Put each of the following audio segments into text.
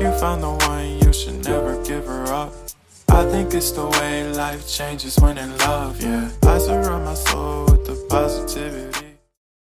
you the one, you should never give her up. I think it's the way life changes when love, I my soul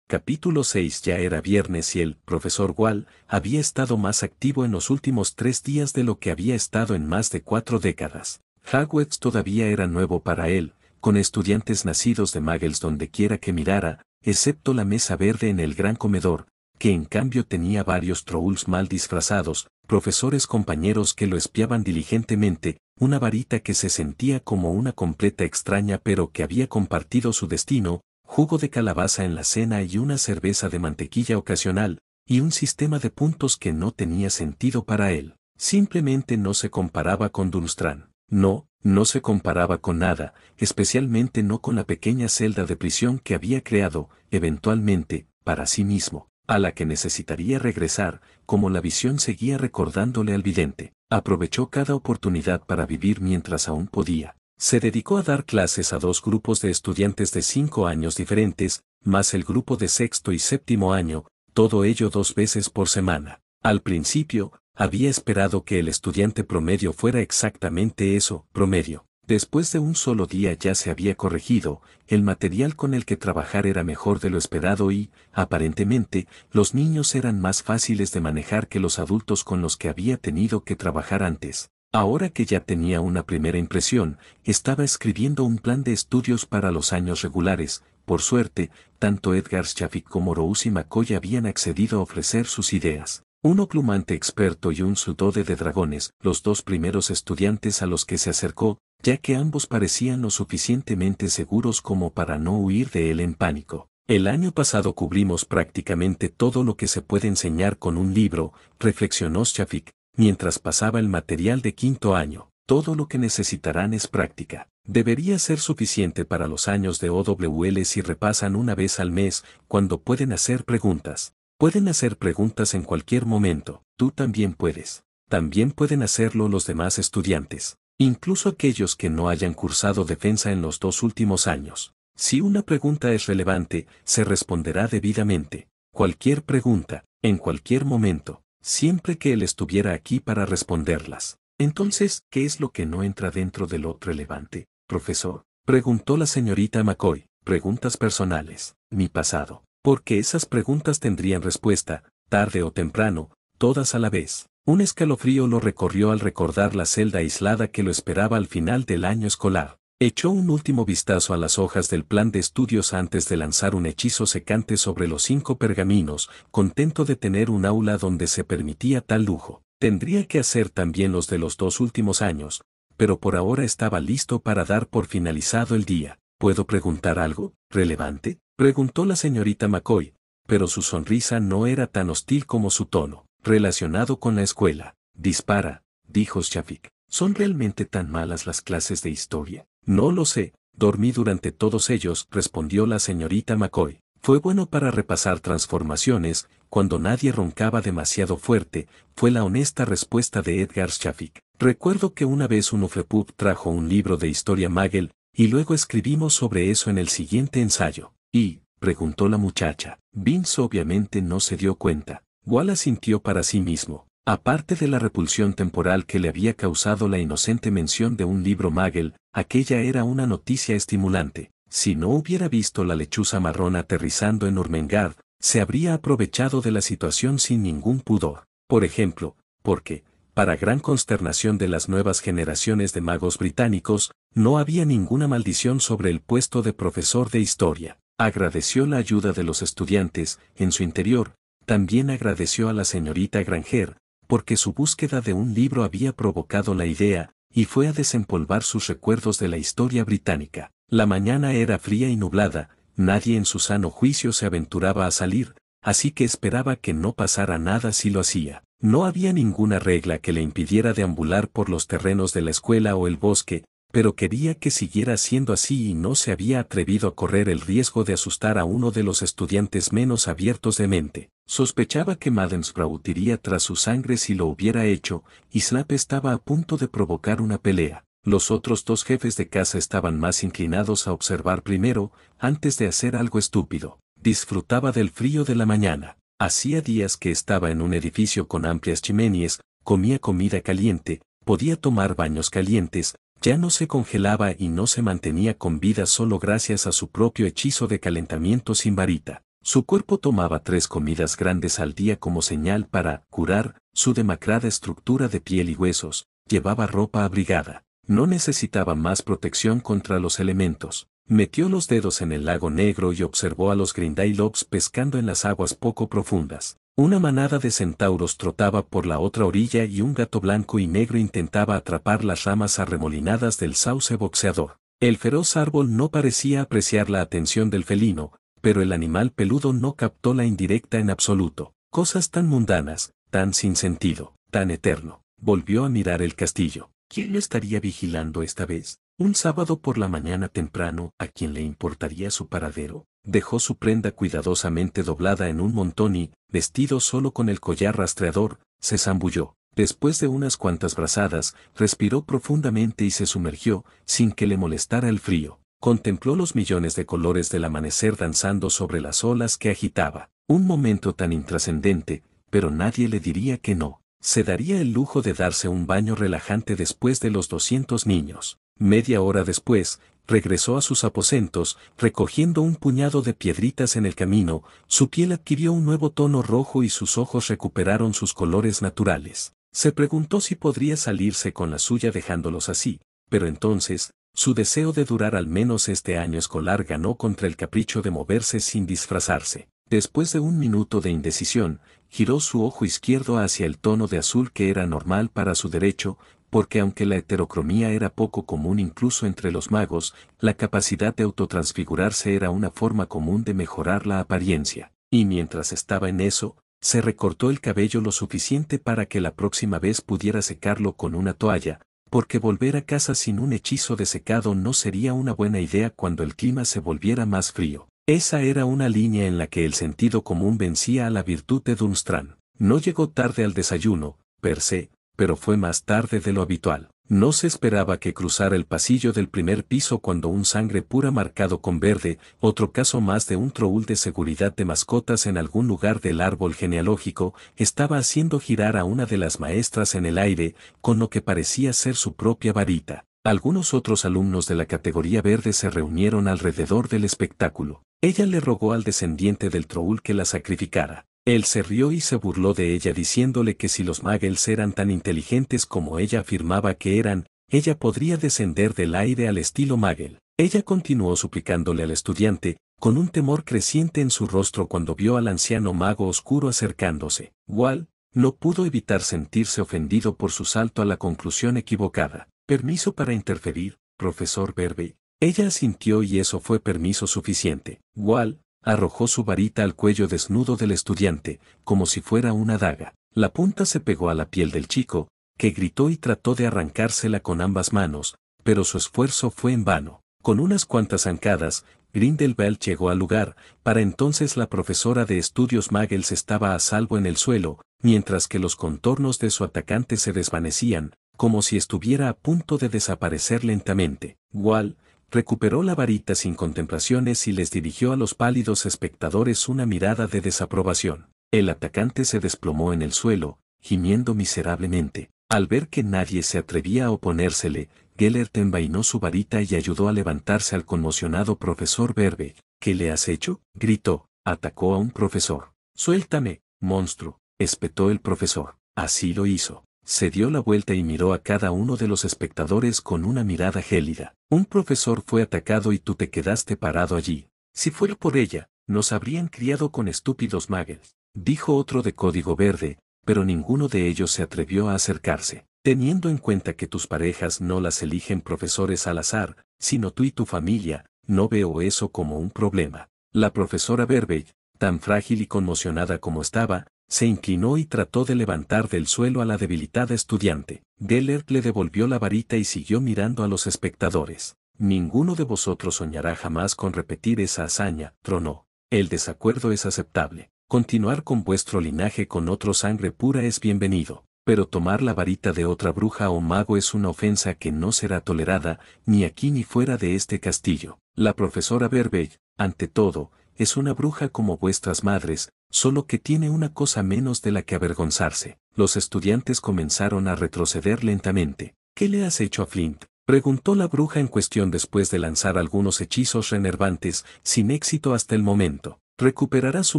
Capítulo 6 Ya era viernes y el profesor Wall había estado más activo en los últimos tres días de lo que había estado en más de cuatro décadas. Hogwarts todavía era nuevo para él, con estudiantes nacidos de donde quiera que mirara, excepto la mesa verde en el gran comedor, que en cambio tenía varios trolls mal disfrazados, profesores compañeros que lo espiaban diligentemente, una varita que se sentía como una completa extraña pero que había compartido su destino, jugo de calabaza en la cena y una cerveza de mantequilla ocasional, y un sistema de puntos que no tenía sentido para él. Simplemente no se comparaba con Dunstran. No, no se comparaba con nada, especialmente no con la pequeña celda de prisión que había creado, eventualmente, para sí mismo a la que necesitaría regresar, como la visión seguía recordándole al vidente. Aprovechó cada oportunidad para vivir mientras aún podía. Se dedicó a dar clases a dos grupos de estudiantes de cinco años diferentes, más el grupo de sexto y séptimo año, todo ello dos veces por semana. Al principio, había esperado que el estudiante promedio fuera exactamente eso, promedio. Después de un solo día ya se había corregido, el material con el que trabajar era mejor de lo esperado y, aparentemente, los niños eran más fáciles de manejar que los adultos con los que había tenido que trabajar antes. Ahora que ya tenía una primera impresión, estaba escribiendo un plan de estudios para los años regulares. Por suerte, tanto Edgar Schaffick como Rousi y McCoy habían accedido a ofrecer sus ideas. Un oclumante experto y un sudode de dragones, los dos primeros estudiantes a los que se acercó, ya que ambos parecían lo suficientemente seguros como para no huir de él en pánico. El año pasado cubrimos prácticamente todo lo que se puede enseñar con un libro, reflexionó Shafik, mientras pasaba el material de quinto año. Todo lo que necesitarán es práctica. Debería ser suficiente para los años de OWL si repasan una vez al mes, cuando pueden hacer preguntas. Pueden hacer preguntas en cualquier momento, tú también puedes. También pueden hacerlo los demás estudiantes. Incluso aquellos que no hayan cursado defensa en los dos últimos años. Si una pregunta es relevante, se responderá debidamente. Cualquier pregunta, en cualquier momento, siempre que él estuviera aquí para responderlas. Entonces, ¿qué es lo que no entra dentro de lo relevante, profesor? Preguntó la señorita McCoy. Preguntas personales. Mi pasado. Porque esas preguntas tendrían respuesta, tarde o temprano, todas a la vez. Un escalofrío lo recorrió al recordar la celda aislada que lo esperaba al final del año escolar. Echó un último vistazo a las hojas del plan de estudios antes de lanzar un hechizo secante sobre los cinco pergaminos, contento de tener un aula donde se permitía tal lujo. Tendría que hacer también los de los dos últimos años, pero por ahora estaba listo para dar por finalizado el día. ¿Puedo preguntar algo? ¿Relevante? Preguntó la señorita McCoy, pero su sonrisa no era tan hostil como su tono relacionado con la escuela. Dispara, dijo Shafik. ¿Son realmente tan malas las clases de historia? No lo sé. Dormí durante todos ellos, respondió la señorita McCoy. Fue bueno para repasar transformaciones, cuando nadie roncaba demasiado fuerte, fue la honesta respuesta de Edgar Shafik. Recuerdo que una vez un ufepub trajo un libro de historia Magel, y luego escribimos sobre eso en el siguiente ensayo. Y, preguntó la muchacha, Vince obviamente no se dio cuenta. Wallace sintió para sí mismo, aparte de la repulsión temporal que le había causado la inocente mención de un libro Magel, aquella era una noticia estimulante. Si no hubiera visto la lechuza marrón aterrizando en Ormengard, se habría aprovechado de la situación sin ningún pudor. Por ejemplo, porque, para gran consternación de las nuevas generaciones de magos británicos, no había ninguna maldición sobre el puesto de profesor de historia. Agradeció la ayuda de los estudiantes, en su interior, también agradeció a la señorita Granger, porque su búsqueda de un libro había provocado la idea, y fue a desempolvar sus recuerdos de la historia británica. La mañana era fría y nublada, nadie en su sano juicio se aventuraba a salir, así que esperaba que no pasara nada si lo hacía. No había ninguna regla que le impidiera deambular por los terrenos de la escuela o el bosque, pero quería que siguiera siendo así y no se había atrevido a correr el riesgo de asustar a uno de los estudiantes menos abiertos de mente. Sospechaba que Sprout iría tras su sangre si lo hubiera hecho, y Slap estaba a punto de provocar una pelea. Los otros dos jefes de casa estaban más inclinados a observar primero, antes de hacer algo estúpido. Disfrutaba del frío de la mañana. Hacía días que estaba en un edificio con amplias chimeneas, comía comida caliente, podía tomar baños calientes, ya no se congelaba y no se mantenía con vida solo gracias a su propio hechizo de calentamiento sin varita. Su cuerpo tomaba tres comidas grandes al día como señal para curar su demacrada estructura de piel y huesos, llevaba ropa abrigada, no necesitaba más protección contra los elementos. Metió los dedos en el lago negro y observó a los Grindylops pescando en las aguas poco profundas. Una manada de centauros trotaba por la otra orilla y un gato blanco y negro intentaba atrapar las ramas arremolinadas del sauce boxeador. El feroz árbol no parecía apreciar la atención del felino, pero el animal peludo no captó la indirecta en absoluto. Cosas tan mundanas, tan sin sentido, tan eterno. Volvió a mirar el castillo. ¿Quién lo estaría vigilando esta vez? Un sábado por la mañana temprano, ¿a quién le importaría su paradero? dejó su prenda cuidadosamente doblada en un montón y, vestido solo con el collar rastreador, se zambulló. Después de unas cuantas brazadas, respiró profundamente y se sumergió, sin que le molestara el frío. Contempló los millones de colores del amanecer danzando sobre las olas que agitaba. Un momento tan intrascendente, pero nadie le diría que no. Se daría el lujo de darse un baño relajante después de los 200 niños. Media hora después, regresó a sus aposentos, recogiendo un puñado de piedritas en el camino, su piel adquirió un nuevo tono rojo y sus ojos recuperaron sus colores naturales. Se preguntó si podría salirse con la suya dejándolos así, pero entonces, su deseo de durar al menos este año escolar ganó contra el capricho de moverse sin disfrazarse. Después de un minuto de indecisión, giró su ojo izquierdo hacia el tono de azul que era normal para su derecho, porque aunque la heterocromía era poco común incluso entre los magos, la capacidad de autotransfigurarse era una forma común de mejorar la apariencia, y mientras estaba en eso, se recortó el cabello lo suficiente para que la próxima vez pudiera secarlo con una toalla, porque volver a casa sin un hechizo de secado no sería una buena idea cuando el clima se volviera más frío. Esa era una línea en la que el sentido común vencía a la virtud de Dunstrán, No llegó tarde al desayuno, per se, pero fue más tarde de lo habitual. No se esperaba que cruzara el pasillo del primer piso cuando un sangre pura marcado con verde, otro caso más de un troul de seguridad de mascotas en algún lugar del árbol genealógico, estaba haciendo girar a una de las maestras en el aire, con lo que parecía ser su propia varita. Algunos otros alumnos de la categoría verde se reunieron alrededor del espectáculo. Ella le rogó al descendiente del troul que la sacrificara. Él se rió y se burló de ella diciéndole que si los Muggles eran tan inteligentes como ella afirmaba que eran, ella podría descender del aire al estilo Muggle. Ella continuó suplicándole al estudiante, con un temor creciente en su rostro cuando vio al anciano mago oscuro acercándose. Wal no pudo evitar sentirse ofendido por su salto a la conclusión equivocada. Permiso para interferir, profesor Verbe. Ella asintió y eso fue permiso suficiente. Wal arrojó su varita al cuello desnudo del estudiante, como si fuera una daga. La punta se pegó a la piel del chico, que gritó y trató de arrancársela con ambas manos, pero su esfuerzo fue en vano. Con unas cuantas zancadas, Grindelwald llegó al lugar, para entonces la profesora de estudios Magels estaba a salvo en el suelo, mientras que los contornos de su atacante se desvanecían, como si estuviera a punto de desaparecer lentamente. Wall, recuperó la varita sin contemplaciones y les dirigió a los pálidos espectadores una mirada de desaprobación. El atacante se desplomó en el suelo, gimiendo miserablemente. Al ver que nadie se atrevía a oponérsele, Gellert envainó su varita y ayudó a levantarse al conmocionado profesor Verbe. ¿Qué le has hecho? gritó. Atacó a un profesor. Suéltame, monstruo, espetó el profesor. Así lo hizo se dio la vuelta y miró a cada uno de los espectadores con una mirada gélida. Un profesor fue atacado y tú te quedaste parado allí. Si fuera por ella, nos habrían criado con estúpidos muggles, dijo otro de código verde, pero ninguno de ellos se atrevió a acercarse. Teniendo en cuenta que tus parejas no las eligen profesores al azar, sino tú y tu familia, no veo eso como un problema. La profesora Verbeck, tan frágil y conmocionada como estaba, se inclinó y trató de levantar del suelo a la debilitada estudiante. Gellert le devolvió la varita y siguió mirando a los espectadores. Ninguno de vosotros soñará jamás con repetir esa hazaña, tronó. El desacuerdo es aceptable. Continuar con vuestro linaje con otro sangre pura es bienvenido, pero tomar la varita de otra bruja o mago es una ofensa que no será tolerada, ni aquí ni fuera de este castillo. La profesora Berbey, ante todo, es una bruja como vuestras madres, solo que tiene una cosa menos de la que avergonzarse. Los estudiantes comenzaron a retroceder lentamente. ¿Qué le has hecho a Flint? Preguntó la bruja en cuestión después de lanzar algunos hechizos renervantes, sin éxito hasta el momento. Recuperará su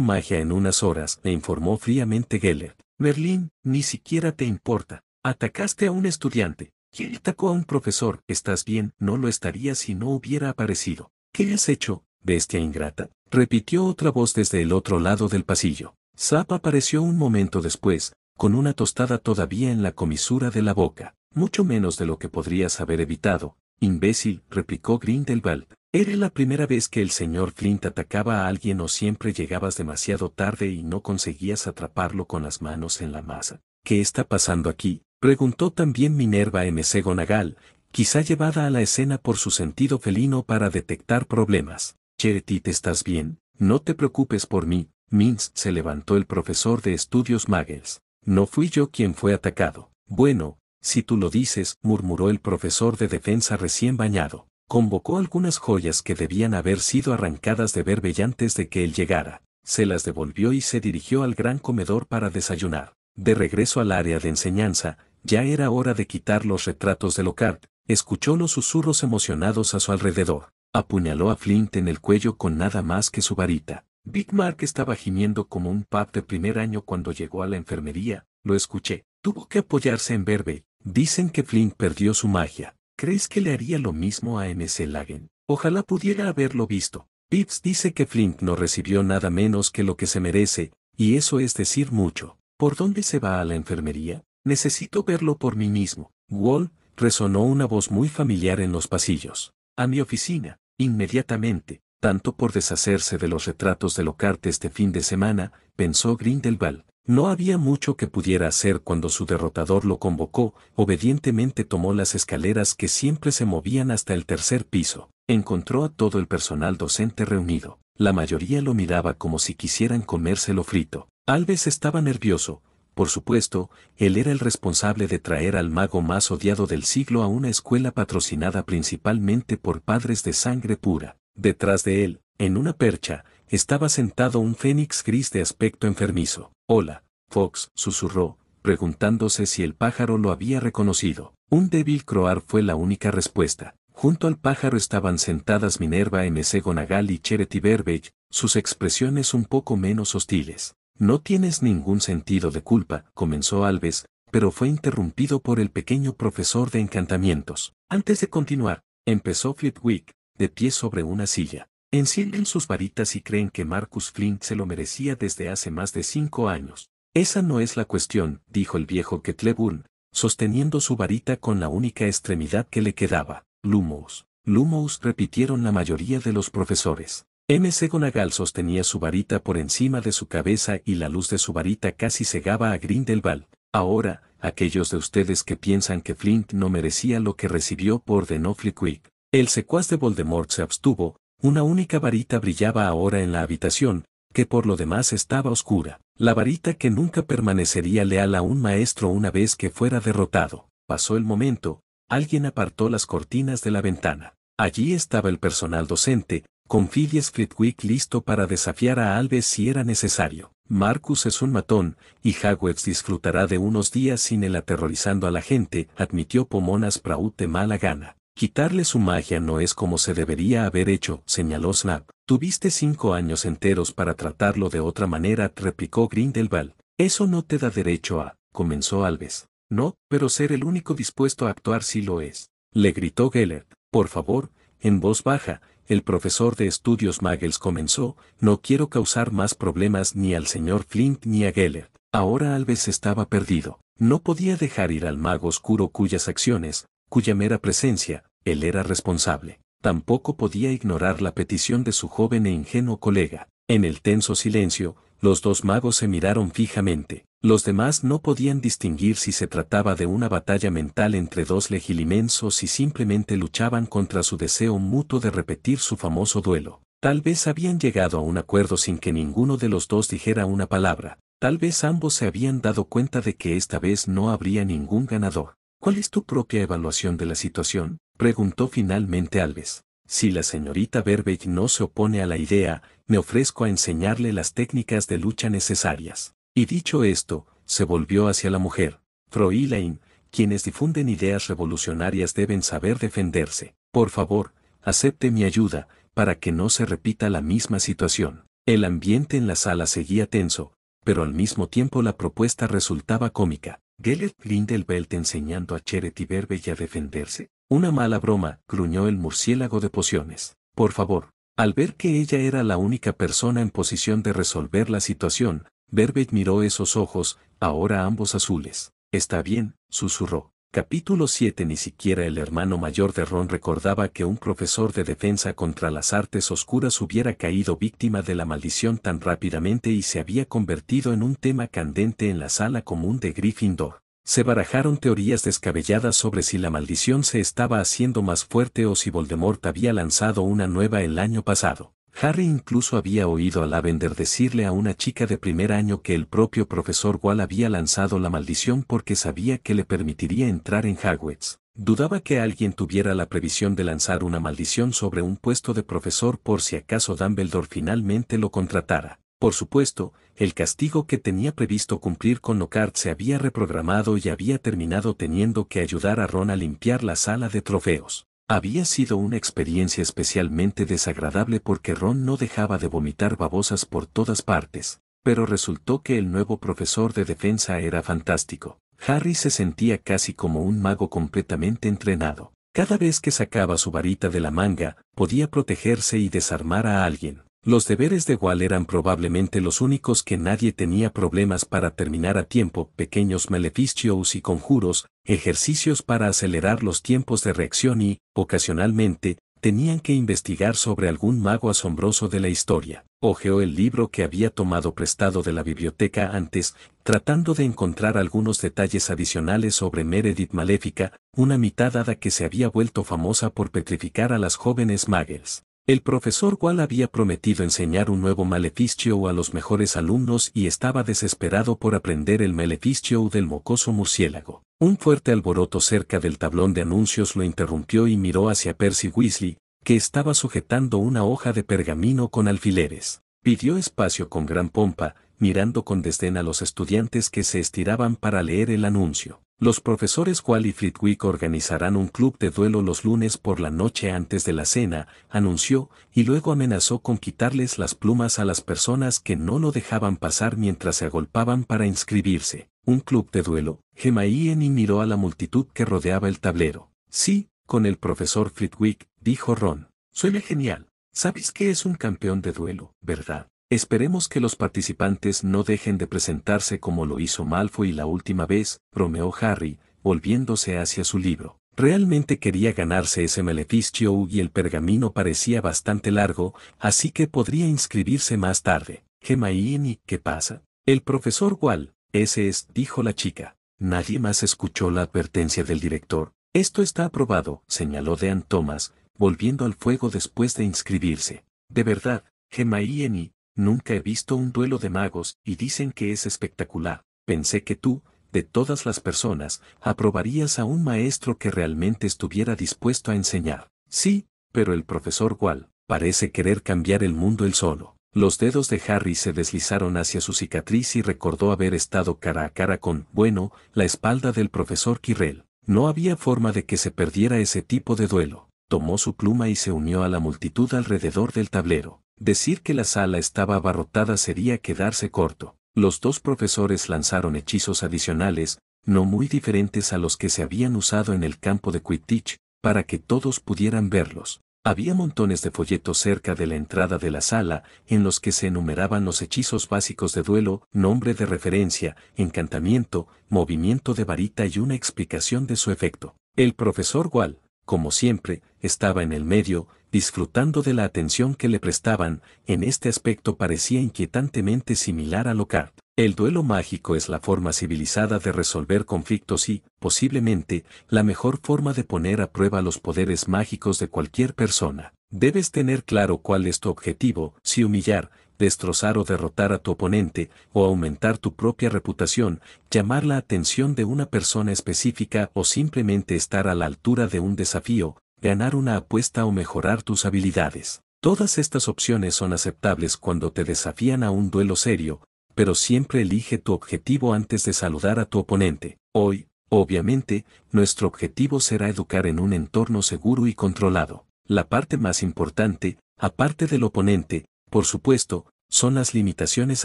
magia en unas horas, le informó fríamente Gellert. berlín ni siquiera te importa. Atacaste a un estudiante. ¿Quién atacó a un profesor? ¿Estás bien? No lo estaría si no hubiera aparecido. ¿Qué has hecho, bestia ingrata? repitió otra voz desde el otro lado del pasillo. Zap apareció un momento después, con una tostada todavía en la comisura de la boca. Mucho menos de lo que podrías haber evitado, imbécil, replicó Grindelwald. Era la primera vez que el señor Flint atacaba a alguien o siempre llegabas demasiado tarde y no conseguías atraparlo con las manos en la masa. ¿Qué está pasando aquí? Preguntó también Minerva M.C. Nagal, quizá llevada a la escena por su sentido felino para detectar problemas. Cheretit, ¿te estás bien? No te preocupes por mí, Mins se levantó el profesor de estudios Magels. No fui yo quien fue atacado. Bueno, si tú lo dices, murmuró el profesor de defensa recién bañado. Convocó algunas joyas que debían haber sido arrancadas de Berbey antes de que él llegara. Se las devolvió y se dirigió al gran comedor para desayunar. De regreso al área de enseñanza, ya era hora de quitar los retratos de Locard. Escuchó los susurros emocionados a su alrededor. Apuñaló a Flint en el cuello con nada más que su varita. Big Mark estaba gimiendo como un pap de primer año cuando llegó a la enfermería, lo escuché. Tuvo que apoyarse en Verbe. Dicen que Flint perdió su magia. ¿Crees que le haría lo mismo a M.C. Lagen? Ojalá pudiera haberlo visto. Pips dice que Flint no recibió nada menos que lo que se merece, y eso es decir mucho. ¿Por dónde se va a la enfermería? Necesito verlo por mí mismo. Wall, resonó una voz muy familiar en los pasillos. A mi oficina. Inmediatamente, tanto por deshacerse de los retratos de Locarte este fin de semana, pensó Grindelwald. No había mucho que pudiera hacer cuando su derrotador lo convocó, obedientemente tomó las escaleras que siempre se movían hasta el tercer piso. Encontró a todo el personal docente reunido. La mayoría lo miraba como si quisieran comérselo frito. Alves estaba nervioso, por supuesto, él era el responsable de traer al mago más odiado del siglo a una escuela patrocinada principalmente por padres de sangre pura. Detrás de él, en una percha, estaba sentado un fénix gris de aspecto enfermizo. Hola, Fox, susurró, preguntándose si el pájaro lo había reconocido. Un débil croar fue la única respuesta. Junto al pájaro estaban sentadas Minerva M. Gonagal y Cherety Verbage, sus expresiones un poco menos hostiles. No tienes ningún sentido de culpa, comenzó Alves, pero fue interrumpido por el pequeño profesor de encantamientos. Antes de continuar, empezó Flitwick, de pie sobre una silla. Encienden sus varitas y creen que Marcus Flint se lo merecía desde hace más de cinco años. Esa no es la cuestión, dijo el viejo Kettleburn, sosteniendo su varita con la única extremidad que le quedaba. Lumos. Lumos repitieron la mayoría de los profesores. MC Gonagal sostenía su varita por encima de su cabeza y la luz de su varita casi cegaba a Grindelwald. Ahora, aquellos de ustedes que piensan que Flint no merecía lo que recibió por no Quick. El secuaz de Voldemort se abstuvo, una única varita brillaba ahora en la habitación, que por lo demás estaba oscura. La varita que nunca permanecería leal a un maestro una vez que fuera derrotado. Pasó el momento, alguien apartó las cortinas de la ventana. Allí estaba el personal docente, con Phileas Fritwick listo para desafiar a Alves si era necesario. Marcus es un matón, y Hagwex disfrutará de unos días sin él aterrorizando a la gente, admitió Pomonas Sprout de mala gana. Quitarle su magia no es como se debería haber hecho, señaló Snap. Tuviste cinco años enteros para tratarlo de otra manera, replicó Grindelwald. Eso no te da derecho a, comenzó Alves. No, pero ser el único dispuesto a actuar sí lo es. Le gritó Gellert. Por favor, en voz baja, el profesor de estudios Magels comenzó, no quiero causar más problemas ni al señor Flint ni a Gellert. Ahora Alves estaba perdido. No podía dejar ir al mago oscuro cuyas acciones, cuya mera presencia, él era responsable. Tampoco podía ignorar la petición de su joven e ingenuo colega. En el tenso silencio, los dos magos se miraron fijamente. Los demás no podían distinguir si se trataba de una batalla mental entre dos legilimensos y simplemente luchaban contra su deseo mutuo de repetir su famoso duelo. Tal vez habían llegado a un acuerdo sin que ninguno de los dos dijera una palabra. Tal vez ambos se habían dado cuenta de que esta vez no habría ningún ganador. ¿Cuál es tu propia evaluación de la situación? preguntó finalmente Alves. Si la señorita Berbeck no se opone a la idea, me ofrezco a enseñarle las técnicas de lucha necesarias. Y dicho esto, se volvió hacia la mujer. Fräulein, quienes difunden ideas revolucionarias deben saber defenderse. Por favor, acepte mi ayuda, para que no se repita la misma situación. El ambiente en la sala seguía tenso, pero al mismo tiempo la propuesta resultaba cómica. Gellert Lindelveld enseñando a Cheret y a defenderse. Una mala broma, gruñó el murciélago de pociones. Por favor. Al ver que ella era la única persona en posición de resolver la situación, Verbeck miró esos ojos, ahora ambos azules. Está bien, susurró. Capítulo 7 Ni siquiera el hermano mayor de Ron recordaba que un profesor de defensa contra las artes oscuras hubiera caído víctima de la maldición tan rápidamente y se había convertido en un tema candente en la sala común de Gryffindor. Se barajaron teorías descabelladas sobre si la maldición se estaba haciendo más fuerte o si Voldemort había lanzado una nueva el año pasado. Harry incluso había oído a Lavender decirle a una chica de primer año que el propio profesor Wall había lanzado la maldición porque sabía que le permitiría entrar en Hagwitz. Dudaba que alguien tuviera la previsión de lanzar una maldición sobre un puesto de profesor por si acaso Dumbledore finalmente lo contratara. Por supuesto, el castigo que tenía previsto cumplir con Lockhart se había reprogramado y había terminado teniendo que ayudar a Ron a limpiar la sala de trofeos. Había sido una experiencia especialmente desagradable porque Ron no dejaba de vomitar babosas por todas partes, pero resultó que el nuevo profesor de defensa era fantástico. Harry se sentía casi como un mago completamente entrenado. Cada vez que sacaba su varita de la manga, podía protegerse y desarmar a alguien. Los deberes de Wall eran probablemente los únicos que nadie tenía problemas para terminar a tiempo, pequeños maleficios y conjuros, ejercicios para acelerar los tiempos de reacción y, ocasionalmente, tenían que investigar sobre algún mago asombroso de la historia. Ojeó el libro que había tomado prestado de la biblioteca antes, tratando de encontrar algunos detalles adicionales sobre Meredith Maléfica, una mitad hada que se había vuelto famosa por petrificar a las jóvenes muggles. El profesor Wall había prometido enseñar un nuevo maleficio a los mejores alumnos y estaba desesperado por aprender el maleficio del mocoso murciélago. Un fuerte alboroto cerca del tablón de anuncios lo interrumpió y miró hacia Percy Weasley, que estaba sujetando una hoja de pergamino con alfileres. Pidió espacio con gran pompa, mirando con desdén a los estudiantes que se estiraban para leer el anuncio. Los profesores Wall y Fritwick organizarán un club de duelo los lunes por la noche antes de la cena, anunció, y luego amenazó con quitarles las plumas a las personas que no lo dejaban pasar mientras se agolpaban para inscribirse. Un club de duelo. Ian y miró a la multitud que rodeaba el tablero. Sí, con el profesor Fritwick, dijo Ron. Suele genial. ¿Sabes que es un campeón de duelo, verdad? Esperemos que los participantes no dejen de presentarse como lo hizo Malfoy la última vez, bromeó Harry, volviéndose hacia su libro. Realmente quería ganarse ese maleficio y el pergamino parecía bastante largo, así que podría inscribirse más tarde. Gemaini, ¿qué pasa? El profesor Wall, ese es, dijo la chica. Nadie más escuchó la advertencia del director. Esto está aprobado, señaló Dean Thomas, volviendo al fuego después de inscribirse. De verdad, Gemaini, Nunca he visto un duelo de magos y dicen que es espectacular. Pensé que tú, de todas las personas, aprobarías a un maestro que realmente estuviera dispuesto a enseñar. Sí, pero el profesor Wall parece querer cambiar el mundo él solo. Los dedos de Harry se deslizaron hacia su cicatriz y recordó haber estado cara a cara con, bueno, la espalda del profesor Quirrell. No había forma de que se perdiera ese tipo de duelo. Tomó su pluma y se unió a la multitud alrededor del tablero. Decir que la sala estaba abarrotada sería quedarse corto. Los dos profesores lanzaron hechizos adicionales, no muy diferentes a los que se habían usado en el campo de Quidditch, para que todos pudieran verlos. Había montones de folletos cerca de la entrada de la sala, en los que se enumeraban los hechizos básicos de duelo, nombre de referencia, encantamiento, movimiento de varita y una explicación de su efecto. El profesor Wall, como siempre, estaba en el medio, disfrutando de la atención que le prestaban, en este aspecto parecía inquietantemente similar a Locard. El duelo mágico es la forma civilizada de resolver conflictos y, posiblemente, la mejor forma de poner a prueba los poderes mágicos de cualquier persona. Debes tener claro cuál es tu objetivo, si humillar, destrozar o derrotar a tu oponente, o aumentar tu propia reputación, llamar la atención de una persona específica o simplemente estar a la altura de un desafío, ganar una apuesta o mejorar tus habilidades. Todas estas opciones son aceptables cuando te desafían a un duelo serio, pero siempre elige tu objetivo antes de saludar a tu oponente. Hoy, obviamente, nuestro objetivo será educar en un entorno seguro y controlado. La parte más importante, aparte del oponente, por supuesto, son las limitaciones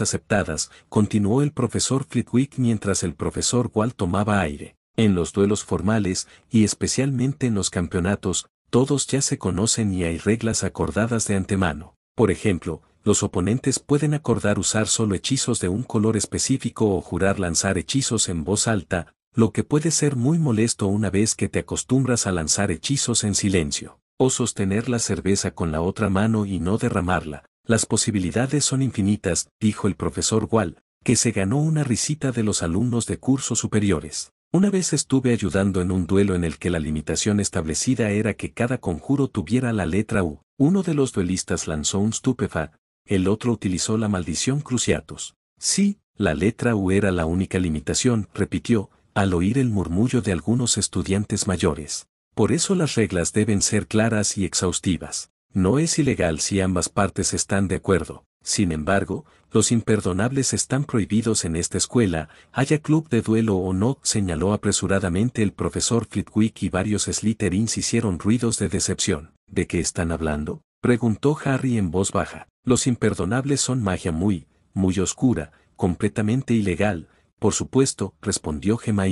aceptadas, continuó el profesor Flitwick mientras el profesor Walt tomaba aire. En los duelos formales, y especialmente en los campeonatos, todos ya se conocen y hay reglas acordadas de antemano. Por ejemplo, los oponentes pueden acordar usar solo hechizos de un color específico o jurar lanzar hechizos en voz alta, lo que puede ser muy molesto una vez que te acostumbras a lanzar hechizos en silencio, o sostener la cerveza con la otra mano y no derramarla. Las posibilidades son infinitas, dijo el profesor Wall, que se ganó una risita de los alumnos de cursos superiores. Una vez estuve ayudando en un duelo en el que la limitación establecida era que cada conjuro tuviera la letra U. Uno de los duelistas lanzó un stupefa, el otro utilizó la maldición cruciatus. Sí, la letra U era la única limitación, repitió, al oír el murmullo de algunos estudiantes mayores. Por eso las reglas deben ser claras y exhaustivas. No es ilegal si ambas partes están de acuerdo. Sin embargo, los imperdonables están prohibidos en esta escuela, haya club de duelo o no, señaló apresuradamente el profesor Flitwick y varios Slytherins hicieron ruidos de decepción. ¿De qué están hablando? preguntó Harry en voz baja. Los imperdonables son magia muy, muy oscura, completamente ilegal, por supuesto, respondió Gemma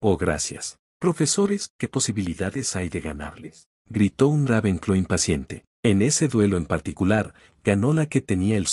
Oh, gracias. Profesores, ¿qué posibilidades hay de ganarles? gritó un Ravenclaw impaciente. En ese duelo en particular, ganó la que tenía el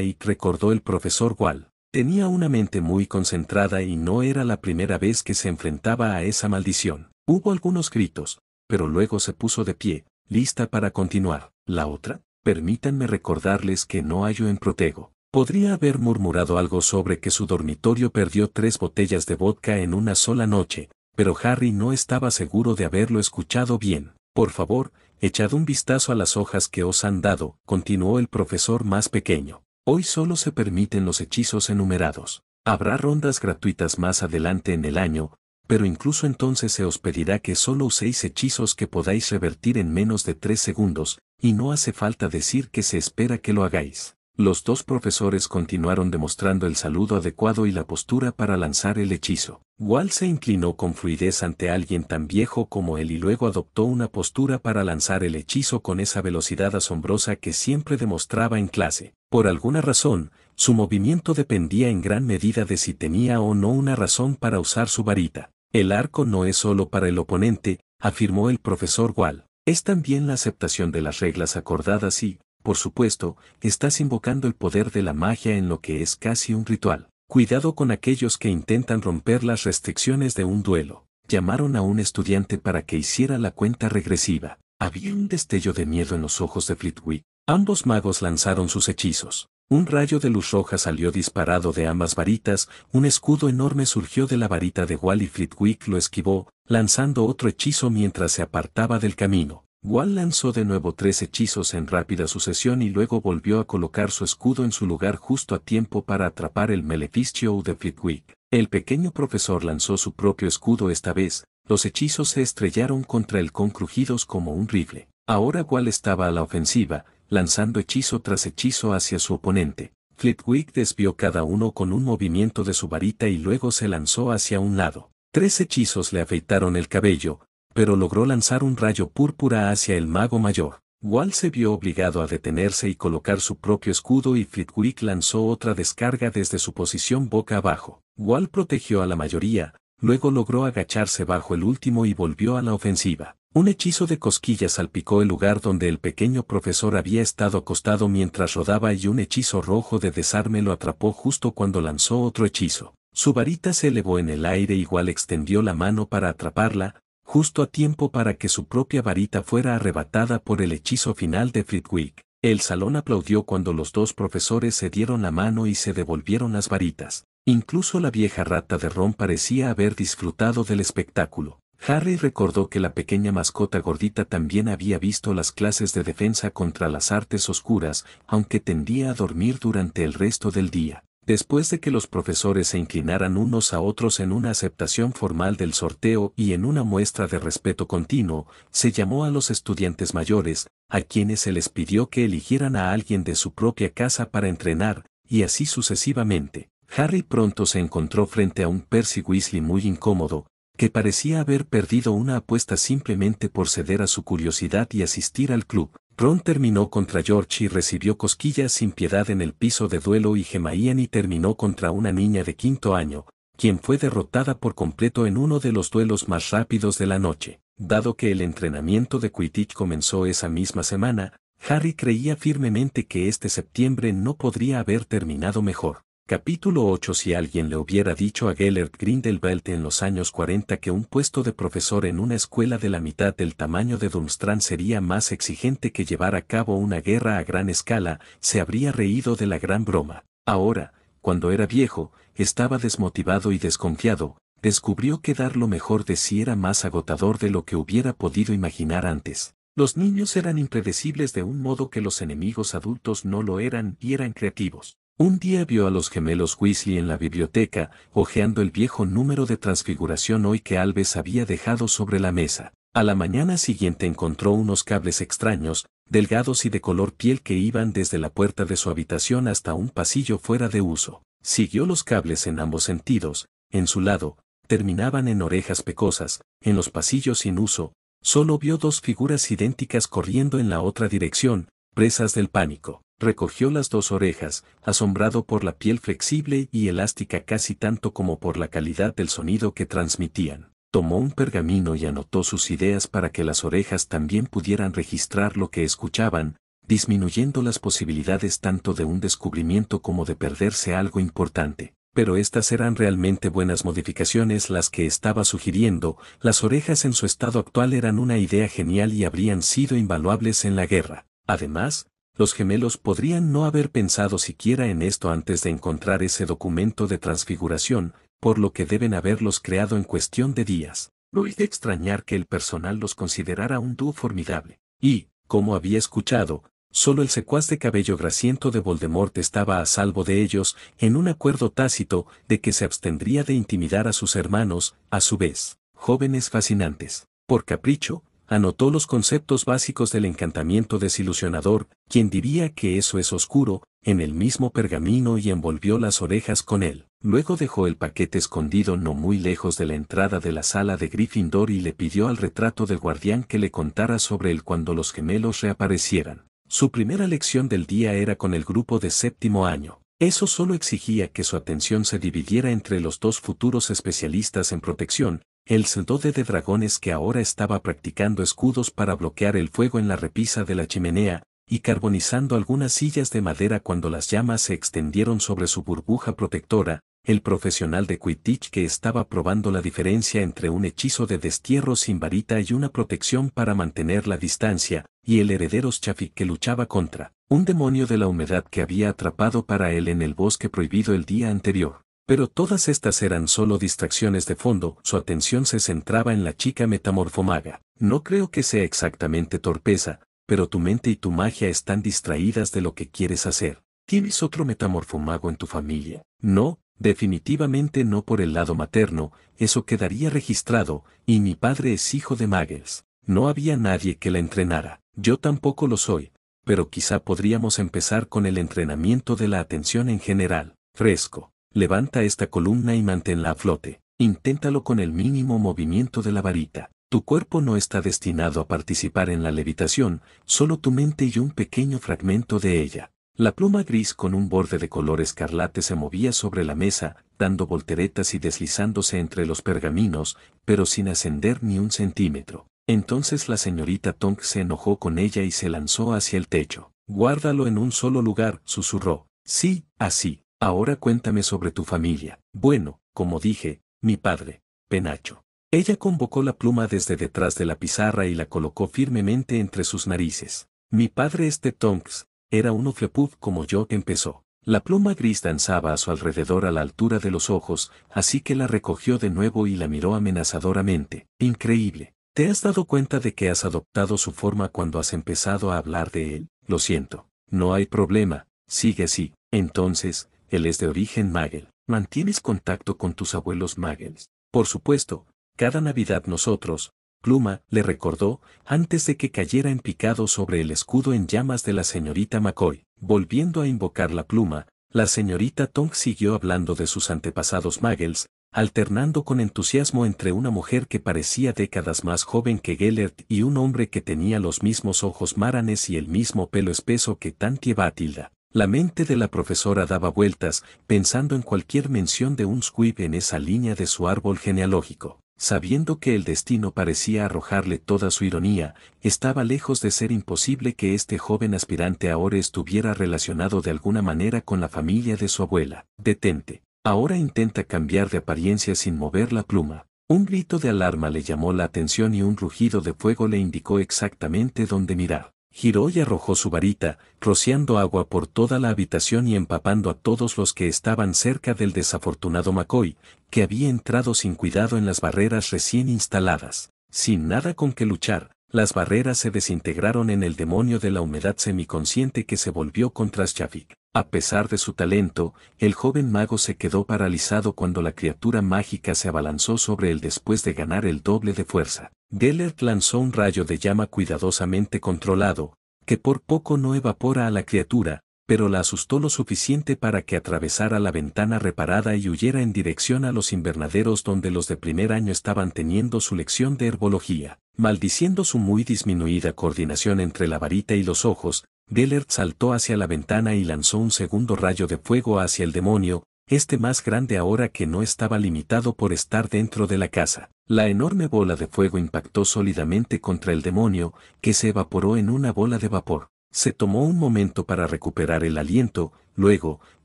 y recordó el profesor Wall. Tenía una mente muy concentrada y no era la primera vez que se enfrentaba a esa maldición. Hubo algunos gritos, pero luego se puso de pie, lista para continuar. La otra, permítanme recordarles que no hallo en Protego. Podría haber murmurado algo sobre que su dormitorio perdió tres botellas de vodka en una sola noche, pero Harry no estaba seguro de haberlo escuchado bien. Por favor, Echad un vistazo a las hojas que os han dado, continuó el profesor más pequeño. Hoy solo se permiten los hechizos enumerados. Habrá rondas gratuitas más adelante en el año, pero incluso entonces se os pedirá que solo uséis hechizos que podáis revertir en menos de tres segundos, y no hace falta decir que se espera que lo hagáis. Los dos profesores continuaron demostrando el saludo adecuado y la postura para lanzar el hechizo. Wall se inclinó con fluidez ante alguien tan viejo como él y luego adoptó una postura para lanzar el hechizo con esa velocidad asombrosa que siempre demostraba en clase. Por alguna razón, su movimiento dependía en gran medida de si tenía o no una razón para usar su varita. El arco no es solo para el oponente, afirmó el profesor Wall. Es también la aceptación de las reglas acordadas y, por supuesto, estás invocando el poder de la magia en lo que es casi un ritual. Cuidado con aquellos que intentan romper las restricciones de un duelo. Llamaron a un estudiante para que hiciera la cuenta regresiva. Había un destello de miedo en los ojos de Flitwick. Ambos magos lanzaron sus hechizos. Un rayo de luz roja salió disparado de ambas varitas, un escudo enorme surgió de la varita de Wally Flitwick lo esquivó, lanzando otro hechizo mientras se apartaba del camino. Wall lanzó de nuevo tres hechizos en rápida sucesión y luego volvió a colocar su escudo en su lugar justo a tiempo para atrapar el Maleficio de Flitwick. El pequeño profesor lanzó su propio escudo esta vez, los hechizos se estrellaron contra él con crujidos como un rifle. Ahora Wall estaba a la ofensiva, lanzando hechizo tras hechizo hacia su oponente. Flitwick desvió cada uno con un movimiento de su varita y luego se lanzó hacia un lado. Tres hechizos le afeitaron el cabello, pero logró lanzar un rayo púrpura hacia el mago mayor. Wall se vio obligado a detenerse y colocar su propio escudo y Flitwick lanzó otra descarga desde su posición boca abajo. Wall protegió a la mayoría, luego logró agacharse bajo el último y volvió a la ofensiva. Un hechizo de cosquillas salpicó el lugar donde el pequeño profesor había estado acostado mientras rodaba y un hechizo rojo de desarme lo atrapó justo cuando lanzó otro hechizo. Su varita se elevó en el aire y Wall extendió la mano para atraparla, justo a tiempo para que su propia varita fuera arrebatada por el hechizo final de Fritwick. El salón aplaudió cuando los dos profesores se dieron la mano y se devolvieron las varitas. Incluso la vieja rata de Ron parecía haber disfrutado del espectáculo. Harry recordó que la pequeña mascota gordita también había visto las clases de defensa contra las artes oscuras, aunque tendía a dormir durante el resto del día después de que los profesores se inclinaran unos a otros en una aceptación formal del sorteo y en una muestra de respeto continuo, se llamó a los estudiantes mayores, a quienes se les pidió que eligieran a alguien de su propia casa para entrenar, y así sucesivamente. Harry pronto se encontró frente a un Percy Weasley muy incómodo, que parecía haber perdido una apuesta simplemente por ceder a su curiosidad y asistir al club, Ron terminó contra George y recibió cosquillas sin piedad en el piso de duelo y Gemaiani terminó contra una niña de quinto año, quien fue derrotada por completo en uno de los duelos más rápidos de la noche. Dado que el entrenamiento de Quidditch comenzó esa misma semana, Harry creía firmemente que este septiembre no podría haber terminado mejor. Capítulo 8 Si alguien le hubiera dicho a Gellert Grindelwald en los años 40 que un puesto de profesor en una escuela de la mitad del tamaño de Dunstrand sería más exigente que llevar a cabo una guerra a gran escala, se habría reído de la gran broma. Ahora, cuando era viejo, estaba desmotivado y desconfiado, descubrió que dar lo mejor de sí era más agotador de lo que hubiera podido imaginar antes. Los niños eran impredecibles de un modo que los enemigos adultos no lo eran y eran creativos. Un día vio a los gemelos Weasley en la biblioteca, hojeando el viejo número de transfiguración hoy que Alves había dejado sobre la mesa. A la mañana siguiente encontró unos cables extraños, delgados y de color piel que iban desde la puerta de su habitación hasta un pasillo fuera de uso. Siguió los cables en ambos sentidos, en su lado, terminaban en orejas pecosas, en los pasillos sin uso, solo vio dos figuras idénticas corriendo en la otra dirección, presas del pánico recogió las dos orejas, asombrado por la piel flexible y elástica casi tanto como por la calidad del sonido que transmitían. Tomó un pergamino y anotó sus ideas para que las orejas también pudieran registrar lo que escuchaban, disminuyendo las posibilidades tanto de un descubrimiento como de perderse algo importante. Pero estas eran realmente buenas modificaciones las que estaba sugiriendo, las orejas en su estado actual eran una idea genial y habrían sido invaluables en la guerra. Además, los gemelos podrían no haber pensado siquiera en esto antes de encontrar ese documento de transfiguración, por lo que deben haberlos creado en cuestión de días. No hice extrañar que el personal los considerara un dúo formidable. Y, como había escuchado, solo el secuaz de cabello grasiento de Voldemort estaba a salvo de ellos, en un acuerdo tácito de que se abstendría de intimidar a sus hermanos, a su vez, jóvenes fascinantes. Por capricho, anotó los conceptos básicos del encantamiento desilusionador, quien diría que eso es oscuro, en el mismo pergamino y envolvió las orejas con él. Luego dejó el paquete escondido no muy lejos de la entrada de la sala de Gryffindor y le pidió al retrato del guardián que le contara sobre él cuando los gemelos reaparecieran. Su primera lección del día era con el grupo de séptimo año. Eso solo exigía que su atención se dividiera entre los dos futuros especialistas en protección, el sacerdote de dragones que ahora estaba practicando escudos para bloquear el fuego en la repisa de la chimenea, y carbonizando algunas sillas de madera cuando las llamas se extendieron sobre su burbuja protectora, el profesional de Quitich que estaba probando la diferencia entre un hechizo de destierro sin varita y una protección para mantener la distancia, y el heredero chafik que luchaba contra un demonio de la humedad que había atrapado para él en el bosque prohibido el día anterior. Pero todas estas eran solo distracciones de fondo, su atención se centraba en la chica metamorfomaga. No creo que sea exactamente torpeza, pero tu mente y tu magia están distraídas de lo que quieres hacer. ¿Tienes otro metamorfomago en tu familia? No, definitivamente no por el lado materno, eso quedaría registrado, y mi padre es hijo de Muggles. No había nadie que la entrenara. Yo tampoco lo soy, pero quizá podríamos empezar con el entrenamiento de la atención en general. Fresco. Levanta esta columna y manténla a flote. Inténtalo con el mínimo movimiento de la varita. Tu cuerpo no está destinado a participar en la levitación, solo tu mente y un pequeño fragmento de ella. La pluma gris con un borde de color escarlate se movía sobre la mesa, dando volteretas y deslizándose entre los pergaminos, pero sin ascender ni un centímetro. Entonces la señorita Tonk se enojó con ella y se lanzó hacia el techo. Guárdalo en un solo lugar, susurró. Sí, así. Ahora cuéntame sobre tu familia. Bueno, como dije, mi padre, Penacho. Ella convocó la pluma desde detrás de la pizarra y la colocó firmemente entre sus narices. Mi padre este Tonks, era un oflepub como yo empezó. La pluma gris danzaba a su alrededor a la altura de los ojos, así que la recogió de nuevo y la miró amenazadoramente. Increíble. ¿Te has dado cuenta de que has adoptado su forma cuando has empezado a hablar de él? Lo siento. No hay problema, sigue así. Entonces, él es de origen Magel. Mantienes contacto con tus abuelos Magels. Por supuesto, cada Navidad nosotros, Pluma, le recordó, antes de que cayera en picado sobre el escudo en llamas de la señorita McCoy. Volviendo a invocar la pluma, la señorita Tong siguió hablando de sus antepasados Magels, alternando con entusiasmo entre una mujer que parecía décadas más joven que Gellert y un hombre que tenía los mismos ojos maranes y el mismo pelo espeso que Tantie Batilda. La mente de la profesora daba vueltas, pensando en cualquier mención de un squib en esa línea de su árbol genealógico. Sabiendo que el destino parecía arrojarle toda su ironía, estaba lejos de ser imposible que este joven aspirante ahora estuviera relacionado de alguna manera con la familia de su abuela. Detente. Ahora intenta cambiar de apariencia sin mover la pluma. Un grito de alarma le llamó la atención y un rugido de fuego le indicó exactamente dónde mirar. Giró arrojó su varita, rociando agua por toda la habitación y empapando a todos los que estaban cerca del desafortunado McCoy, que había entrado sin cuidado en las barreras recién instaladas, sin nada con que luchar, las barreras se desintegraron en el demonio de la humedad semiconsciente que se volvió contra Shafik. A pesar de su talento, el joven mago se quedó paralizado cuando la criatura mágica se abalanzó sobre él después de ganar el doble de fuerza. Gellert lanzó un rayo de llama cuidadosamente controlado, que por poco no evapora a la criatura, pero la asustó lo suficiente para que atravesara la ventana reparada y huyera en dirección a los invernaderos donde los de primer año estaban teniendo su lección de herbología. Maldiciendo su muy disminuida coordinación entre la varita y los ojos, Dellert saltó hacia la ventana y lanzó un segundo rayo de fuego hacia el demonio, este más grande ahora que no estaba limitado por estar dentro de la casa. La enorme bola de fuego impactó sólidamente contra el demonio, que se evaporó en una bola de vapor. Se tomó un momento para recuperar el aliento, luego,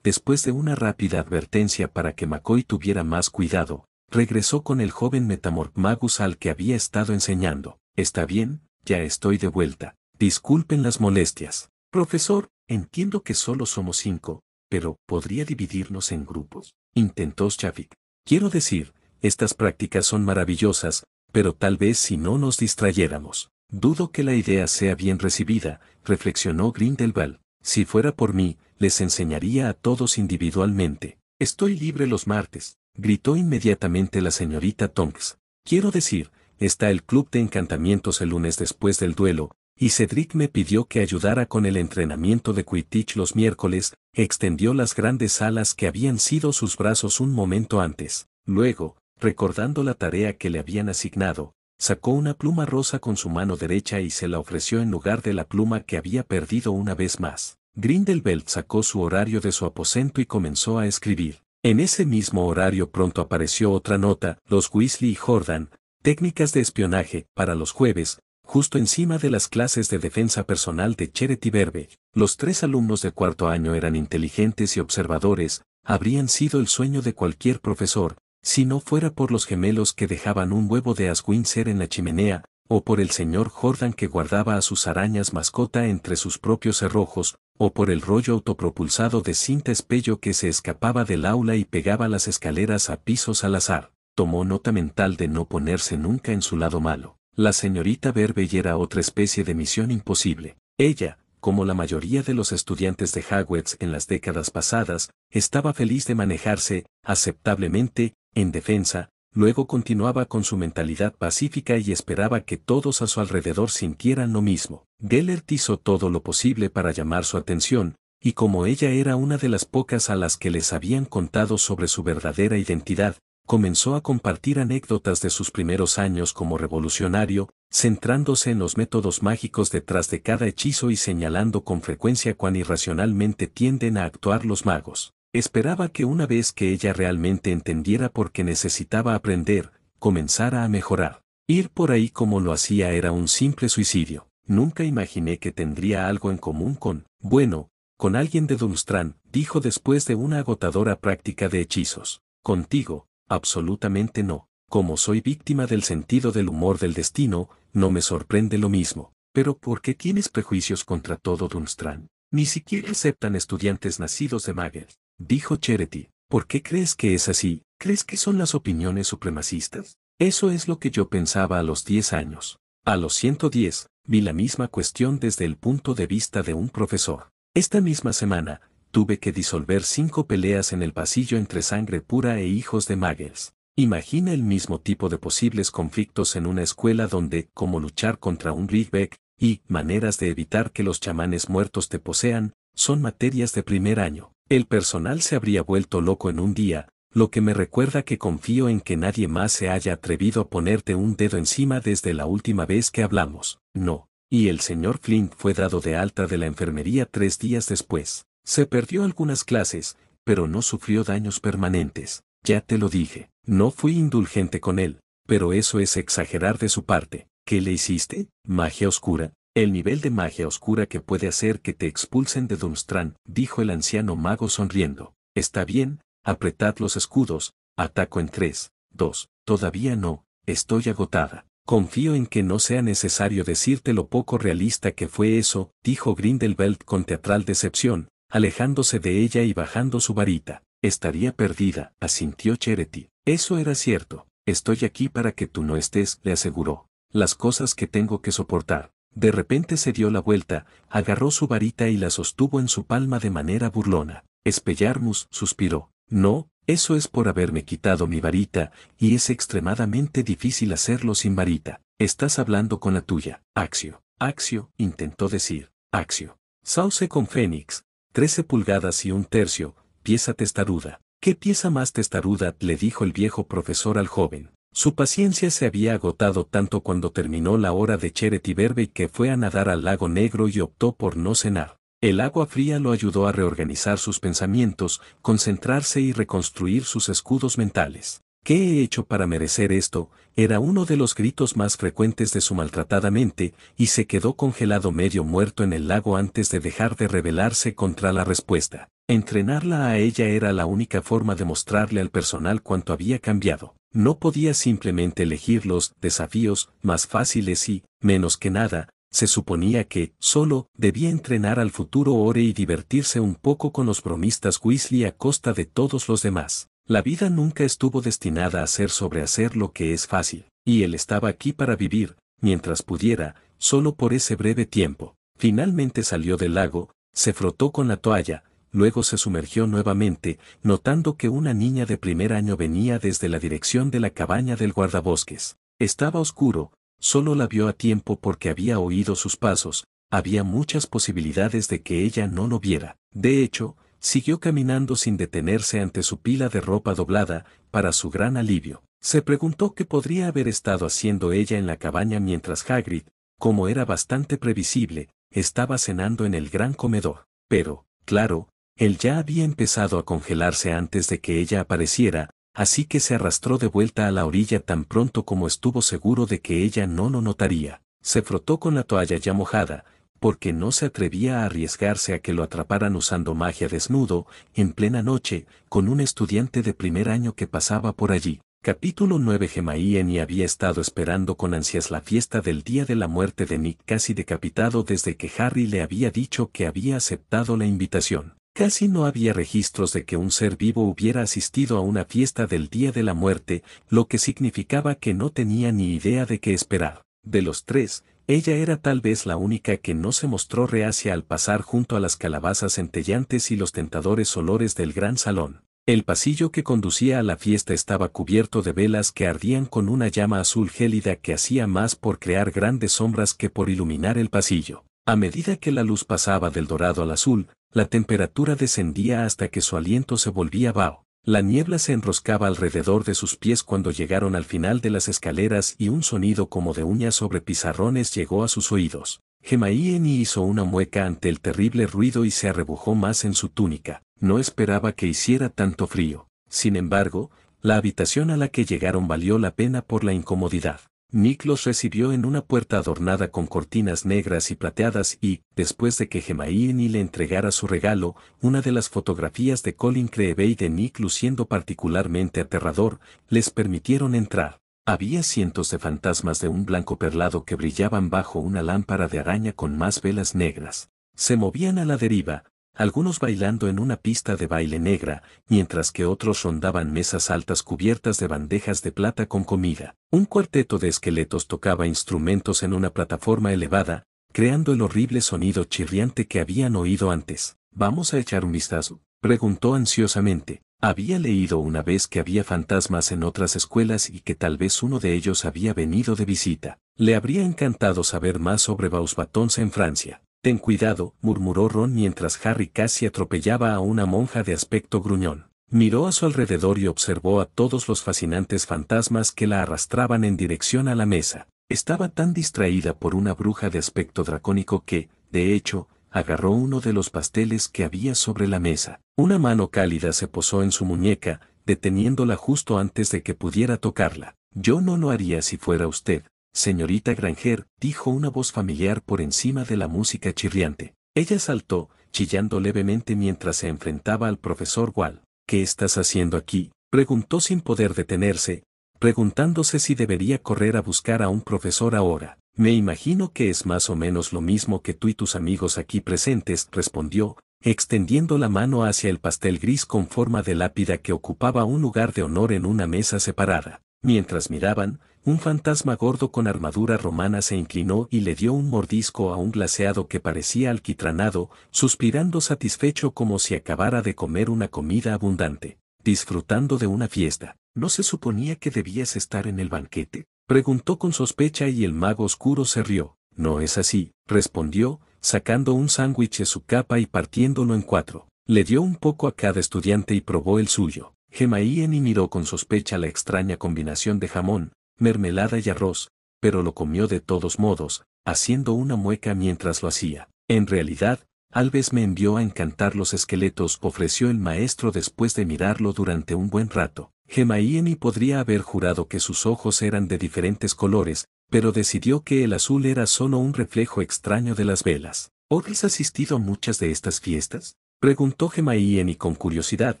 después de una rápida advertencia para que McCoy tuviera más cuidado, regresó con el joven Metamorph Magus al que había estado enseñando. Está bien, ya estoy de vuelta. Disculpen las molestias. Profesor, entiendo que solo somos cinco, pero podría dividirnos en grupos. Intentó Shafik. Quiero decir, estas prácticas son maravillosas, pero tal vez si no nos distrayéramos. Dudo que la idea sea bien recibida, reflexionó Grindelwald. Si fuera por mí, les enseñaría a todos individualmente. Estoy libre los martes, gritó inmediatamente la señorita Tonks. Quiero decir, está el club de encantamientos el lunes después del duelo, y Cedric me pidió que ayudara con el entrenamiento de Quidditch los miércoles, extendió las grandes alas que habían sido sus brazos un momento antes. Luego, recordando la tarea que le habían asignado, Sacó una pluma rosa con su mano derecha y se la ofreció en lugar de la pluma que había perdido una vez más. Grindelwald sacó su horario de su aposento y comenzó a escribir. En ese mismo horario pronto apareció otra nota, los Weasley y Jordan, técnicas de espionaje, para los jueves, justo encima de las clases de defensa personal de y Verbe. Los tres alumnos de cuarto año eran inteligentes y observadores, habrían sido el sueño de cualquier profesor, si no fuera por los gemelos que dejaban un huevo de Aswinser en la chimenea, o por el señor Jordan que guardaba a sus arañas mascota entre sus propios cerrojos, o por el rollo autopropulsado de cinta espello que se escapaba del aula y pegaba las escaleras a pisos al azar, tomó nota mental de no ponerse nunca en su lado malo. La señorita Verbe era otra especie de misión imposible. Ella, como la mayoría de los estudiantes de Hagwitz en las décadas pasadas, estaba feliz de manejarse, aceptablemente, en defensa, luego continuaba con su mentalidad pacífica y esperaba que todos a su alrededor sintieran lo mismo. Gellert hizo todo lo posible para llamar su atención, y como ella era una de las pocas a las que les habían contado sobre su verdadera identidad, comenzó a compartir anécdotas de sus primeros años como revolucionario, centrándose en los métodos mágicos detrás de cada hechizo y señalando con frecuencia cuán irracionalmente tienden a actuar los magos. Esperaba que una vez que ella realmente entendiera por qué necesitaba aprender, comenzara a mejorar. Ir por ahí como lo hacía era un simple suicidio. Nunca imaginé que tendría algo en común con, bueno, con alguien de Dunstran, dijo después de una agotadora práctica de hechizos. Contigo, absolutamente no. Como soy víctima del sentido del humor del destino, no me sorprende lo mismo. Pero ¿por qué tienes prejuicios contra todo Dunstran? Ni siquiera aceptan estudiantes nacidos de Magel dijo Charity: ¿Por qué crees que es así? ¿Crees que son las opiniones supremacistas? Eso es lo que yo pensaba a los 10 años. A los 110, vi la misma cuestión desde el punto de vista de un profesor. Esta misma semana, tuve que disolver cinco peleas en el pasillo entre sangre pura e hijos de Muggles. Imagina el mismo tipo de posibles conflictos en una escuela donde, como luchar contra un Rigbeck, y maneras de evitar que los chamanes muertos te posean, son materias de primer año. El personal se habría vuelto loco en un día, lo que me recuerda que confío en que nadie más se haya atrevido a ponerte un dedo encima desde la última vez que hablamos, no. Y el señor Flint fue dado de alta de la enfermería tres días después. Se perdió algunas clases, pero no sufrió daños permanentes. Ya te lo dije, no fui indulgente con él, pero eso es exagerar de su parte. ¿Qué le hiciste? ¿Magia oscura? El nivel de magia oscura que puede hacer que te expulsen de Dunstran, dijo el anciano mago sonriendo. Está bien, apretad los escudos, ataco en tres, dos, todavía no, estoy agotada. Confío en que no sea necesario decirte lo poco realista que fue eso, dijo Grindelwald con teatral decepción, alejándose de ella y bajando su varita. Estaría perdida, asintió Cherety. Eso era cierto. Estoy aquí para que tú no estés, le aseguró. Las cosas que tengo que soportar de repente se dio la vuelta, agarró su varita y la sostuvo en su palma de manera burlona. Espellarmus suspiró. No, eso es por haberme quitado mi varita, y es extremadamente difícil hacerlo sin varita. Estás hablando con la tuya. Axio. Axio, intentó decir. Axio. Sauce con Fénix. trece pulgadas y un tercio, pieza testaruda. ¿Qué pieza más testaruda? le dijo el viejo profesor al joven. Su paciencia se había agotado tanto cuando terminó la hora de y Verbe que fue a nadar al lago negro y optó por no cenar. El agua fría lo ayudó a reorganizar sus pensamientos, concentrarse y reconstruir sus escudos mentales. ¿Qué he hecho para merecer esto? era uno de los gritos más frecuentes de su maltratada mente, y se quedó congelado medio muerto en el lago antes de dejar de rebelarse contra la respuesta. Entrenarla a ella era la única forma de mostrarle al personal cuánto había cambiado no podía simplemente elegir los desafíos más fáciles y, menos que nada, se suponía que, solo, debía entrenar al futuro Ore y divertirse un poco con los bromistas Weasley a costa de todos los demás. La vida nunca estuvo destinada a ser sobre hacer lo que es fácil, y él estaba aquí para vivir, mientras pudiera, solo por ese breve tiempo. Finalmente salió del lago, se frotó con la toalla, luego se sumergió nuevamente, notando que una niña de primer año venía desde la dirección de la cabaña del guardabosques. Estaba oscuro, solo la vio a tiempo porque había oído sus pasos, había muchas posibilidades de que ella no lo viera. De hecho, siguió caminando sin detenerse ante su pila de ropa doblada, para su gran alivio. Se preguntó qué podría haber estado haciendo ella en la cabaña mientras Hagrid, como era bastante previsible, estaba cenando en el gran comedor. Pero, claro, él ya había empezado a congelarse antes de que ella apareciera, así que se arrastró de vuelta a la orilla tan pronto como estuvo seguro de que ella no lo notaría. Se frotó con la toalla ya mojada, porque no se atrevía a arriesgarse a que lo atraparan usando magia desnudo, en plena noche, con un estudiante de primer año que pasaba por allí. Capítulo 9 Gemaíen había estado esperando con ansias la fiesta del día de la muerte de Nick casi decapitado desde que Harry le había dicho que había aceptado la invitación. Casi no había registros de que un ser vivo hubiera asistido a una fiesta del Día de la Muerte, lo que significaba que no tenía ni idea de qué esperar. De los tres, ella era tal vez la única que no se mostró reacia al pasar junto a las calabazas centellantes y los tentadores olores del gran salón. El pasillo que conducía a la fiesta estaba cubierto de velas que ardían con una llama azul gélida que hacía más por crear grandes sombras que por iluminar el pasillo. A medida que la luz pasaba del dorado al azul, la temperatura descendía hasta que su aliento se volvía vaho. La niebla se enroscaba alrededor de sus pies cuando llegaron al final de las escaleras y un sonido como de uñas sobre pizarrones llegó a sus oídos. Gemaíeni hizo una mueca ante el terrible ruido y se arrebujó más en su túnica. No esperaba que hiciera tanto frío. Sin embargo, la habitación a la que llegaron valió la pena por la incomodidad. Nick los recibió en una puerta adornada con cortinas negras y plateadas y, después de que y le entregara su regalo, una de las fotografías de Colin Creevey de Nick luciendo particularmente aterrador, les permitieron entrar. Había cientos de fantasmas de un blanco perlado que brillaban bajo una lámpara de araña con más velas negras. Se movían a la deriva, algunos bailando en una pista de baile negra, mientras que otros rondaban mesas altas cubiertas de bandejas de plata con comida. Un cuarteto de esqueletos tocaba instrumentos en una plataforma elevada, creando el horrible sonido chirriante que habían oído antes. ¿Vamos a echar un vistazo? preguntó ansiosamente. Había leído una vez que había fantasmas en otras escuelas y que tal vez uno de ellos había venido de visita. Le habría encantado saber más sobre Bausbatons en Francia. Ten cuidado, murmuró Ron mientras Harry casi atropellaba a una monja de aspecto gruñón. Miró a su alrededor y observó a todos los fascinantes fantasmas que la arrastraban en dirección a la mesa. Estaba tan distraída por una bruja de aspecto dracónico que, de hecho, agarró uno de los pasteles que había sobre la mesa. Una mano cálida se posó en su muñeca, deteniéndola justo antes de que pudiera tocarla. Yo no lo haría si fuera usted, Señorita Granger, dijo una voz familiar por encima de la música chirriante. Ella saltó, chillando levemente mientras se enfrentaba al profesor Wall. ¿Qué estás haciendo aquí? preguntó sin poder detenerse, preguntándose si debería correr a buscar a un profesor ahora. Me imagino que es más o menos lo mismo que tú y tus amigos aquí presentes, respondió, extendiendo la mano hacia el pastel gris con forma de lápida que ocupaba un lugar de honor en una mesa separada. Mientras miraban, un fantasma gordo con armadura romana se inclinó y le dio un mordisco a un glaseado que parecía alquitranado, suspirando satisfecho como si acabara de comer una comida abundante, disfrutando de una fiesta. ¿No se suponía que debías estar en el banquete? Preguntó con sospecha y el mago oscuro se rió. No es así, respondió, sacando un sándwich de su capa y partiéndolo en cuatro. Le dio un poco a cada estudiante y probó el suyo. Gemaíen y miró con sospecha la extraña combinación de jamón, mermelada y arroz, pero lo comió de todos modos, haciendo una mueca mientras lo hacía. En realidad, Alves me envió a encantar los esqueletos, ofreció el maestro después de mirarlo durante un buen rato. Gemaíeni podría haber jurado que sus ojos eran de diferentes colores, pero decidió que el azul era solo un reflejo extraño de las velas. ¿Has asistido a muchas de estas fiestas? Preguntó Gemaíeni con curiosidad,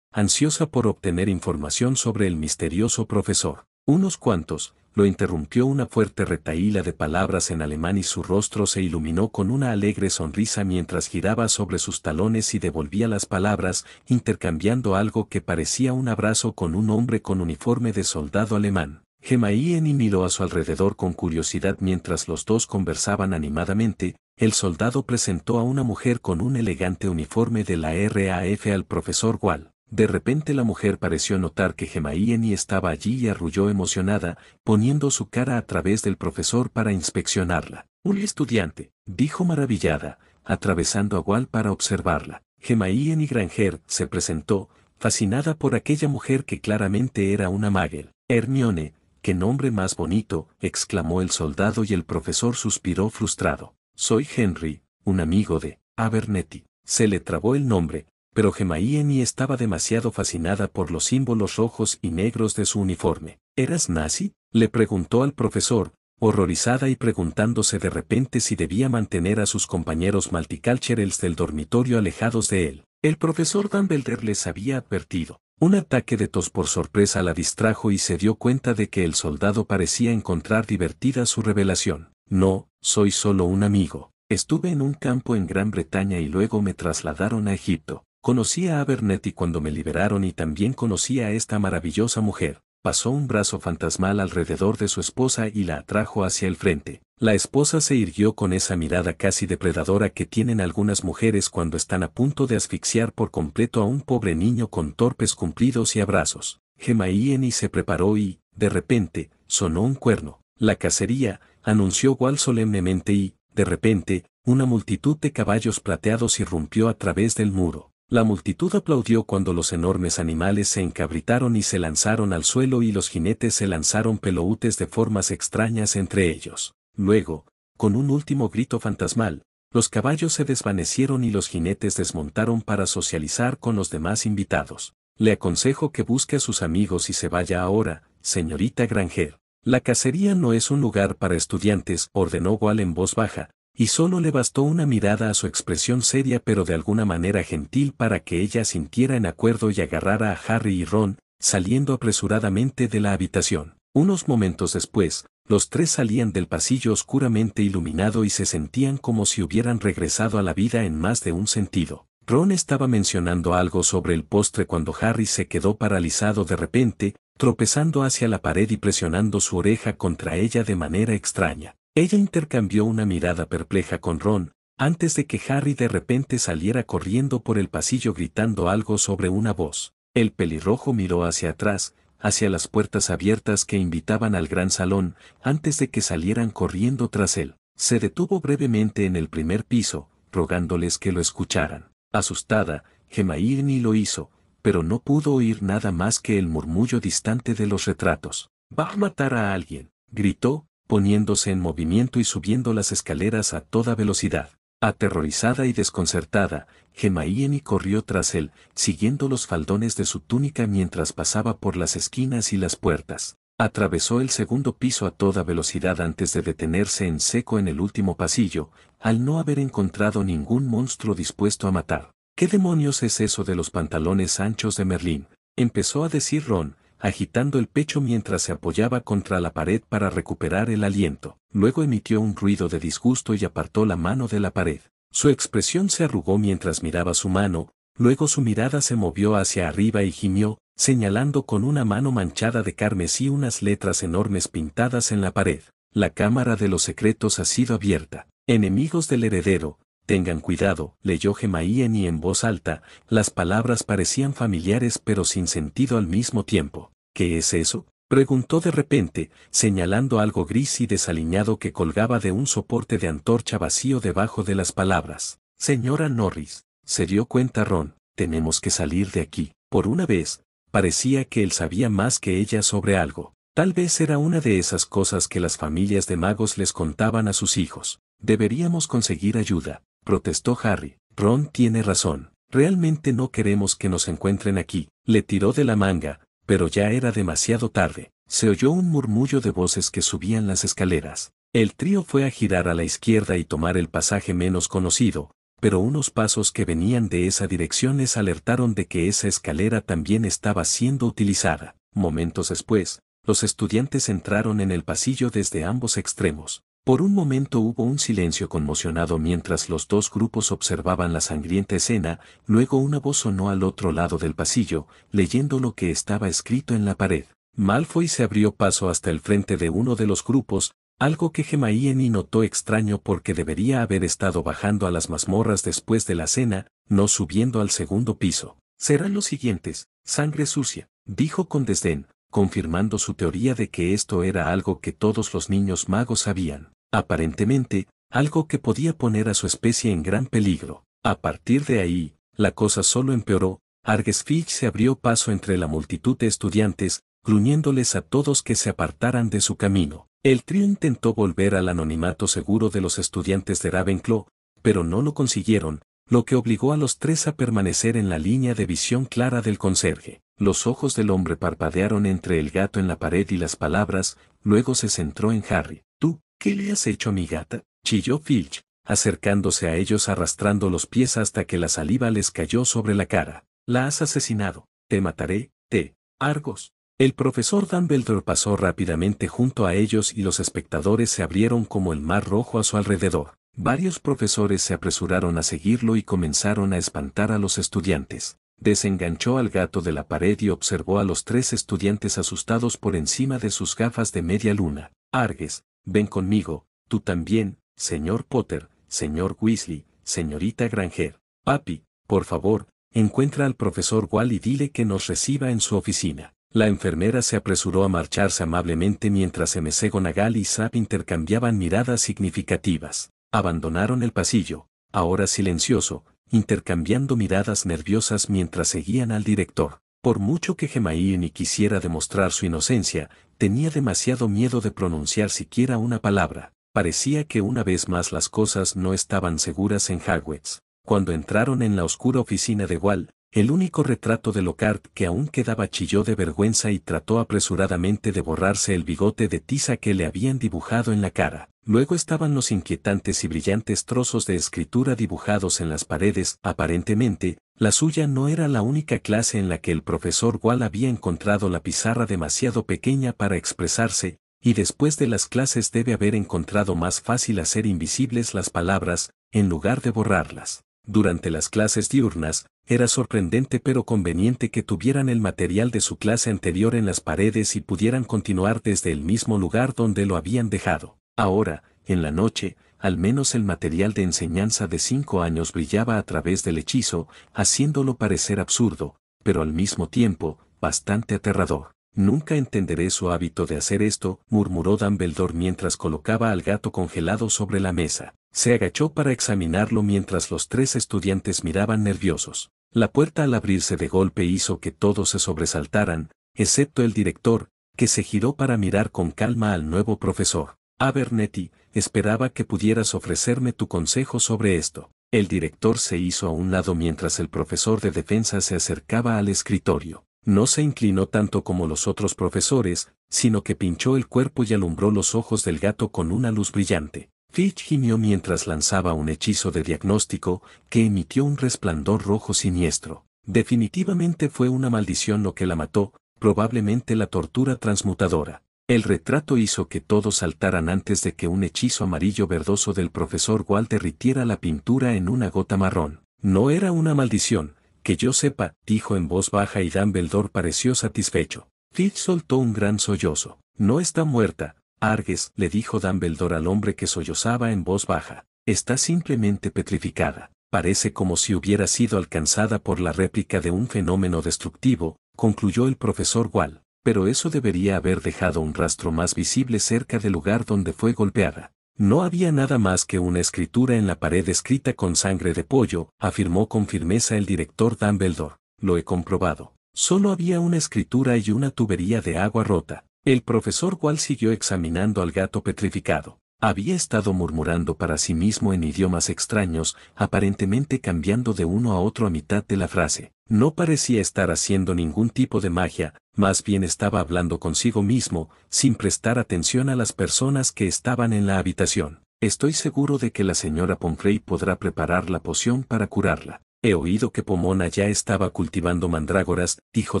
ansiosa por obtener información sobre el misterioso profesor. Unos cuantos, lo interrumpió una fuerte retaíla de palabras en alemán y su rostro se iluminó con una alegre sonrisa mientras giraba sobre sus talones y devolvía las palabras, intercambiando algo que parecía un abrazo con un hombre con uniforme de soldado alemán. y miró a su alrededor con curiosidad mientras los dos conversaban animadamente, el soldado presentó a una mujer con un elegante uniforme de la RAF al profesor Wall. De repente la mujer pareció notar que Gemaíeni estaba allí y arrulló emocionada, poniendo su cara a través del profesor para inspeccionarla. Un estudiante, dijo maravillada, atravesando a para observarla. Gemaíeni Granger se presentó, fascinada por aquella mujer que claramente era una Magel. Hermione, qué nombre más bonito, exclamó el soldado y el profesor suspiró frustrado. Soy Henry, un amigo de Abernethy». Se le trabó el nombre, pero gemma estaba demasiado fascinada por los símbolos rojos y negros de su uniforme. ¿Eras nazi? le preguntó al profesor, horrorizada y preguntándose de repente si debía mantener a sus compañeros multiculturales del dormitorio alejados de él. El profesor Dumbledore les había advertido. Un ataque de tos por sorpresa la distrajo y se dio cuenta de que el soldado parecía encontrar divertida su revelación. No, soy solo un amigo. Estuve en un campo en Gran Bretaña y luego me trasladaron a Egipto. Conocí a Abernethy cuando me liberaron y también conocí a esta maravillosa mujer. Pasó un brazo fantasmal alrededor de su esposa y la atrajo hacia el frente. La esposa se irguió con esa mirada casi depredadora que tienen algunas mujeres cuando están a punto de asfixiar por completo a un pobre niño con torpes cumplidos y abrazos. y se preparó y, de repente, sonó un cuerno. La cacería, anunció Wal solemnemente y, de repente, una multitud de caballos plateados irrumpió a través del muro. La multitud aplaudió cuando los enormes animales se encabritaron y se lanzaron al suelo y los jinetes se lanzaron peloutes de formas extrañas entre ellos. Luego, con un último grito fantasmal, los caballos se desvanecieron y los jinetes desmontaron para socializar con los demás invitados. Le aconsejo que busque a sus amigos y se vaya ahora, señorita Granger. La cacería no es un lugar para estudiantes, ordenó Wall en voz baja, y solo le bastó una mirada a su expresión seria pero de alguna manera gentil para que ella sintiera en acuerdo y agarrara a Harry y Ron, saliendo apresuradamente de la habitación. Unos momentos después, los tres salían del pasillo oscuramente iluminado y se sentían como si hubieran regresado a la vida en más de un sentido. Ron estaba mencionando algo sobre el postre cuando Harry se quedó paralizado de repente, tropezando hacia la pared y presionando su oreja contra ella de manera extraña. Ella intercambió una mirada perpleja con Ron, antes de que Harry de repente saliera corriendo por el pasillo gritando algo sobre una voz. El pelirrojo miró hacia atrás, hacia las puertas abiertas que invitaban al gran salón, antes de que salieran corriendo tras él. Se detuvo brevemente en el primer piso, rogándoles que lo escucharan. Asustada, Irney lo hizo, pero no pudo oír nada más que el murmullo distante de los retratos. Va a matar a alguien, gritó, poniéndose en movimiento y subiendo las escaleras a toda velocidad. Aterrorizada y desconcertada, y corrió tras él, siguiendo los faldones de su túnica mientras pasaba por las esquinas y las puertas. Atravesó el segundo piso a toda velocidad antes de detenerse en seco en el último pasillo, al no haber encontrado ningún monstruo dispuesto a matar. ¿Qué demonios es eso de los pantalones anchos de Merlín? Empezó a decir Ron, agitando el pecho mientras se apoyaba contra la pared para recuperar el aliento. Luego emitió un ruido de disgusto y apartó la mano de la pared. Su expresión se arrugó mientras miraba su mano, luego su mirada se movió hacia arriba y gimió, señalando con una mano manchada de carmesí unas letras enormes pintadas en la pared. La cámara de los secretos ha sido abierta. Enemigos del heredero, Tengan cuidado, leyó Gemaíen y en voz alta, las palabras parecían familiares pero sin sentido al mismo tiempo. ¿Qué es eso? Preguntó de repente, señalando algo gris y desaliñado que colgaba de un soporte de antorcha vacío debajo de las palabras. Señora Norris, se dio cuenta Ron, tenemos que salir de aquí. Por una vez, parecía que él sabía más que ella sobre algo. Tal vez era una de esas cosas que las familias de magos les contaban a sus hijos. Deberíamos conseguir ayuda protestó Harry. Ron tiene razón. Realmente no queremos que nos encuentren aquí. Le tiró de la manga, pero ya era demasiado tarde. Se oyó un murmullo de voces que subían las escaleras. El trío fue a girar a la izquierda y tomar el pasaje menos conocido, pero unos pasos que venían de esa dirección les alertaron de que esa escalera también estaba siendo utilizada. Momentos después, los estudiantes entraron en el pasillo desde ambos extremos. Por un momento hubo un silencio conmocionado mientras los dos grupos observaban la sangrienta escena, luego una voz sonó al otro lado del pasillo, leyendo lo que estaba escrito en la pared. Malfoy se abrió paso hasta el frente de uno de los grupos, algo que Gemaíeni notó extraño porque debería haber estado bajando a las mazmorras después de la cena, no subiendo al segundo piso. Serán los siguientes, sangre sucia, dijo con desdén, confirmando su teoría de que esto era algo que todos los niños magos sabían. Aparentemente, algo que podía poner a su especie en gran peligro. A partir de ahí, la cosa solo empeoró, Argesfich se abrió paso entre la multitud de estudiantes, gruñéndoles a todos que se apartaran de su camino. El trío intentó volver al anonimato seguro de los estudiantes de Ravenclaw, pero no lo consiguieron, lo que obligó a los tres a permanecer en la línea de visión clara del conserje los ojos del hombre parpadearon entre el gato en la pared y las palabras, luego se centró en Harry. ¿Tú, qué le has hecho a mi gata? chilló Filch, acercándose a ellos arrastrando los pies hasta que la saliva les cayó sobre la cara. La has asesinado. Te mataré, te. Argos. El profesor Dumbledore pasó rápidamente junto a ellos y los espectadores se abrieron como el mar rojo a su alrededor. Varios profesores se apresuraron a seguirlo y comenzaron a espantar a los estudiantes desenganchó al gato de la pared y observó a los tres estudiantes asustados por encima de sus gafas de media luna. Argues, ven conmigo, tú también, señor Potter, señor Weasley, señorita Granger. Papi, por favor, encuentra al profesor Wall y dile que nos reciba en su oficina. La enfermera se apresuró a marcharse amablemente mientras M.C. Gonagall y Zap intercambiaban miradas significativas. Abandonaron el pasillo, ahora silencioso, intercambiando miradas nerviosas mientras seguían al director. Por mucho que ni quisiera demostrar su inocencia, tenía demasiado miedo de pronunciar siquiera una palabra. Parecía que una vez más las cosas no estaban seguras en Hagwitz. Cuando entraron en la oscura oficina de Wall, el único retrato de Lockhart que aún quedaba chilló de vergüenza y trató apresuradamente de borrarse el bigote de tiza que le habían dibujado en la cara. Luego estaban los inquietantes y brillantes trozos de escritura dibujados en las paredes. Aparentemente, la suya no era la única clase en la que el profesor Wall había encontrado la pizarra demasiado pequeña para expresarse, y después de las clases debe haber encontrado más fácil hacer invisibles las palabras, en lugar de borrarlas. Durante las clases diurnas, era sorprendente pero conveniente que tuvieran el material de su clase anterior en las paredes y pudieran continuar desde el mismo lugar donde lo habían dejado. Ahora, en la noche, al menos el material de enseñanza de cinco años brillaba a través del hechizo, haciéndolo parecer absurdo, pero al mismo tiempo, bastante aterrador. Nunca entenderé su hábito de hacer esto, murmuró Dumbledore mientras colocaba al gato congelado sobre la mesa. Se agachó para examinarlo mientras los tres estudiantes miraban nerviosos. La puerta al abrirse de golpe hizo que todos se sobresaltaran, excepto el director, que se giró para mirar con calma al nuevo profesor. Abernethy, esperaba que pudieras ofrecerme tu consejo sobre esto. El director se hizo a un lado mientras el profesor de defensa se acercaba al escritorio. No se inclinó tanto como los otros profesores, sino que pinchó el cuerpo y alumbró los ojos del gato con una luz brillante. Fitch gimió mientras lanzaba un hechizo de diagnóstico que emitió un resplandor rojo siniestro. Definitivamente fue una maldición lo que la mató, probablemente la tortura transmutadora. El retrato hizo que todos saltaran antes de que un hechizo amarillo verdoso del profesor Wall derritiera la pintura en una gota marrón. No era una maldición, que yo sepa, dijo en voz baja y Dumbledore pareció satisfecho. Filch soltó un gran sollozo. No está muerta, Argues, le dijo Dumbledore al hombre que sollozaba en voz baja. Está simplemente petrificada. Parece como si hubiera sido alcanzada por la réplica de un fenómeno destructivo, concluyó el profesor Wall. Pero eso debería haber dejado un rastro más visible cerca del lugar donde fue golpeada. No había nada más que una escritura en la pared escrita con sangre de pollo, afirmó con firmeza el director Dumbledore. Lo he comprobado. Solo había una escritura y una tubería de agua rota. El profesor Wall siguió examinando al gato petrificado. Había estado murmurando para sí mismo en idiomas extraños, aparentemente cambiando de uno a otro a mitad de la frase. No parecía estar haciendo ningún tipo de magia, más bien estaba hablando consigo mismo, sin prestar atención a las personas que estaban en la habitación. Estoy seguro de que la señora Pomfrey podrá preparar la poción para curarla. He oído que Pomona ya estaba cultivando mandrágoras, dijo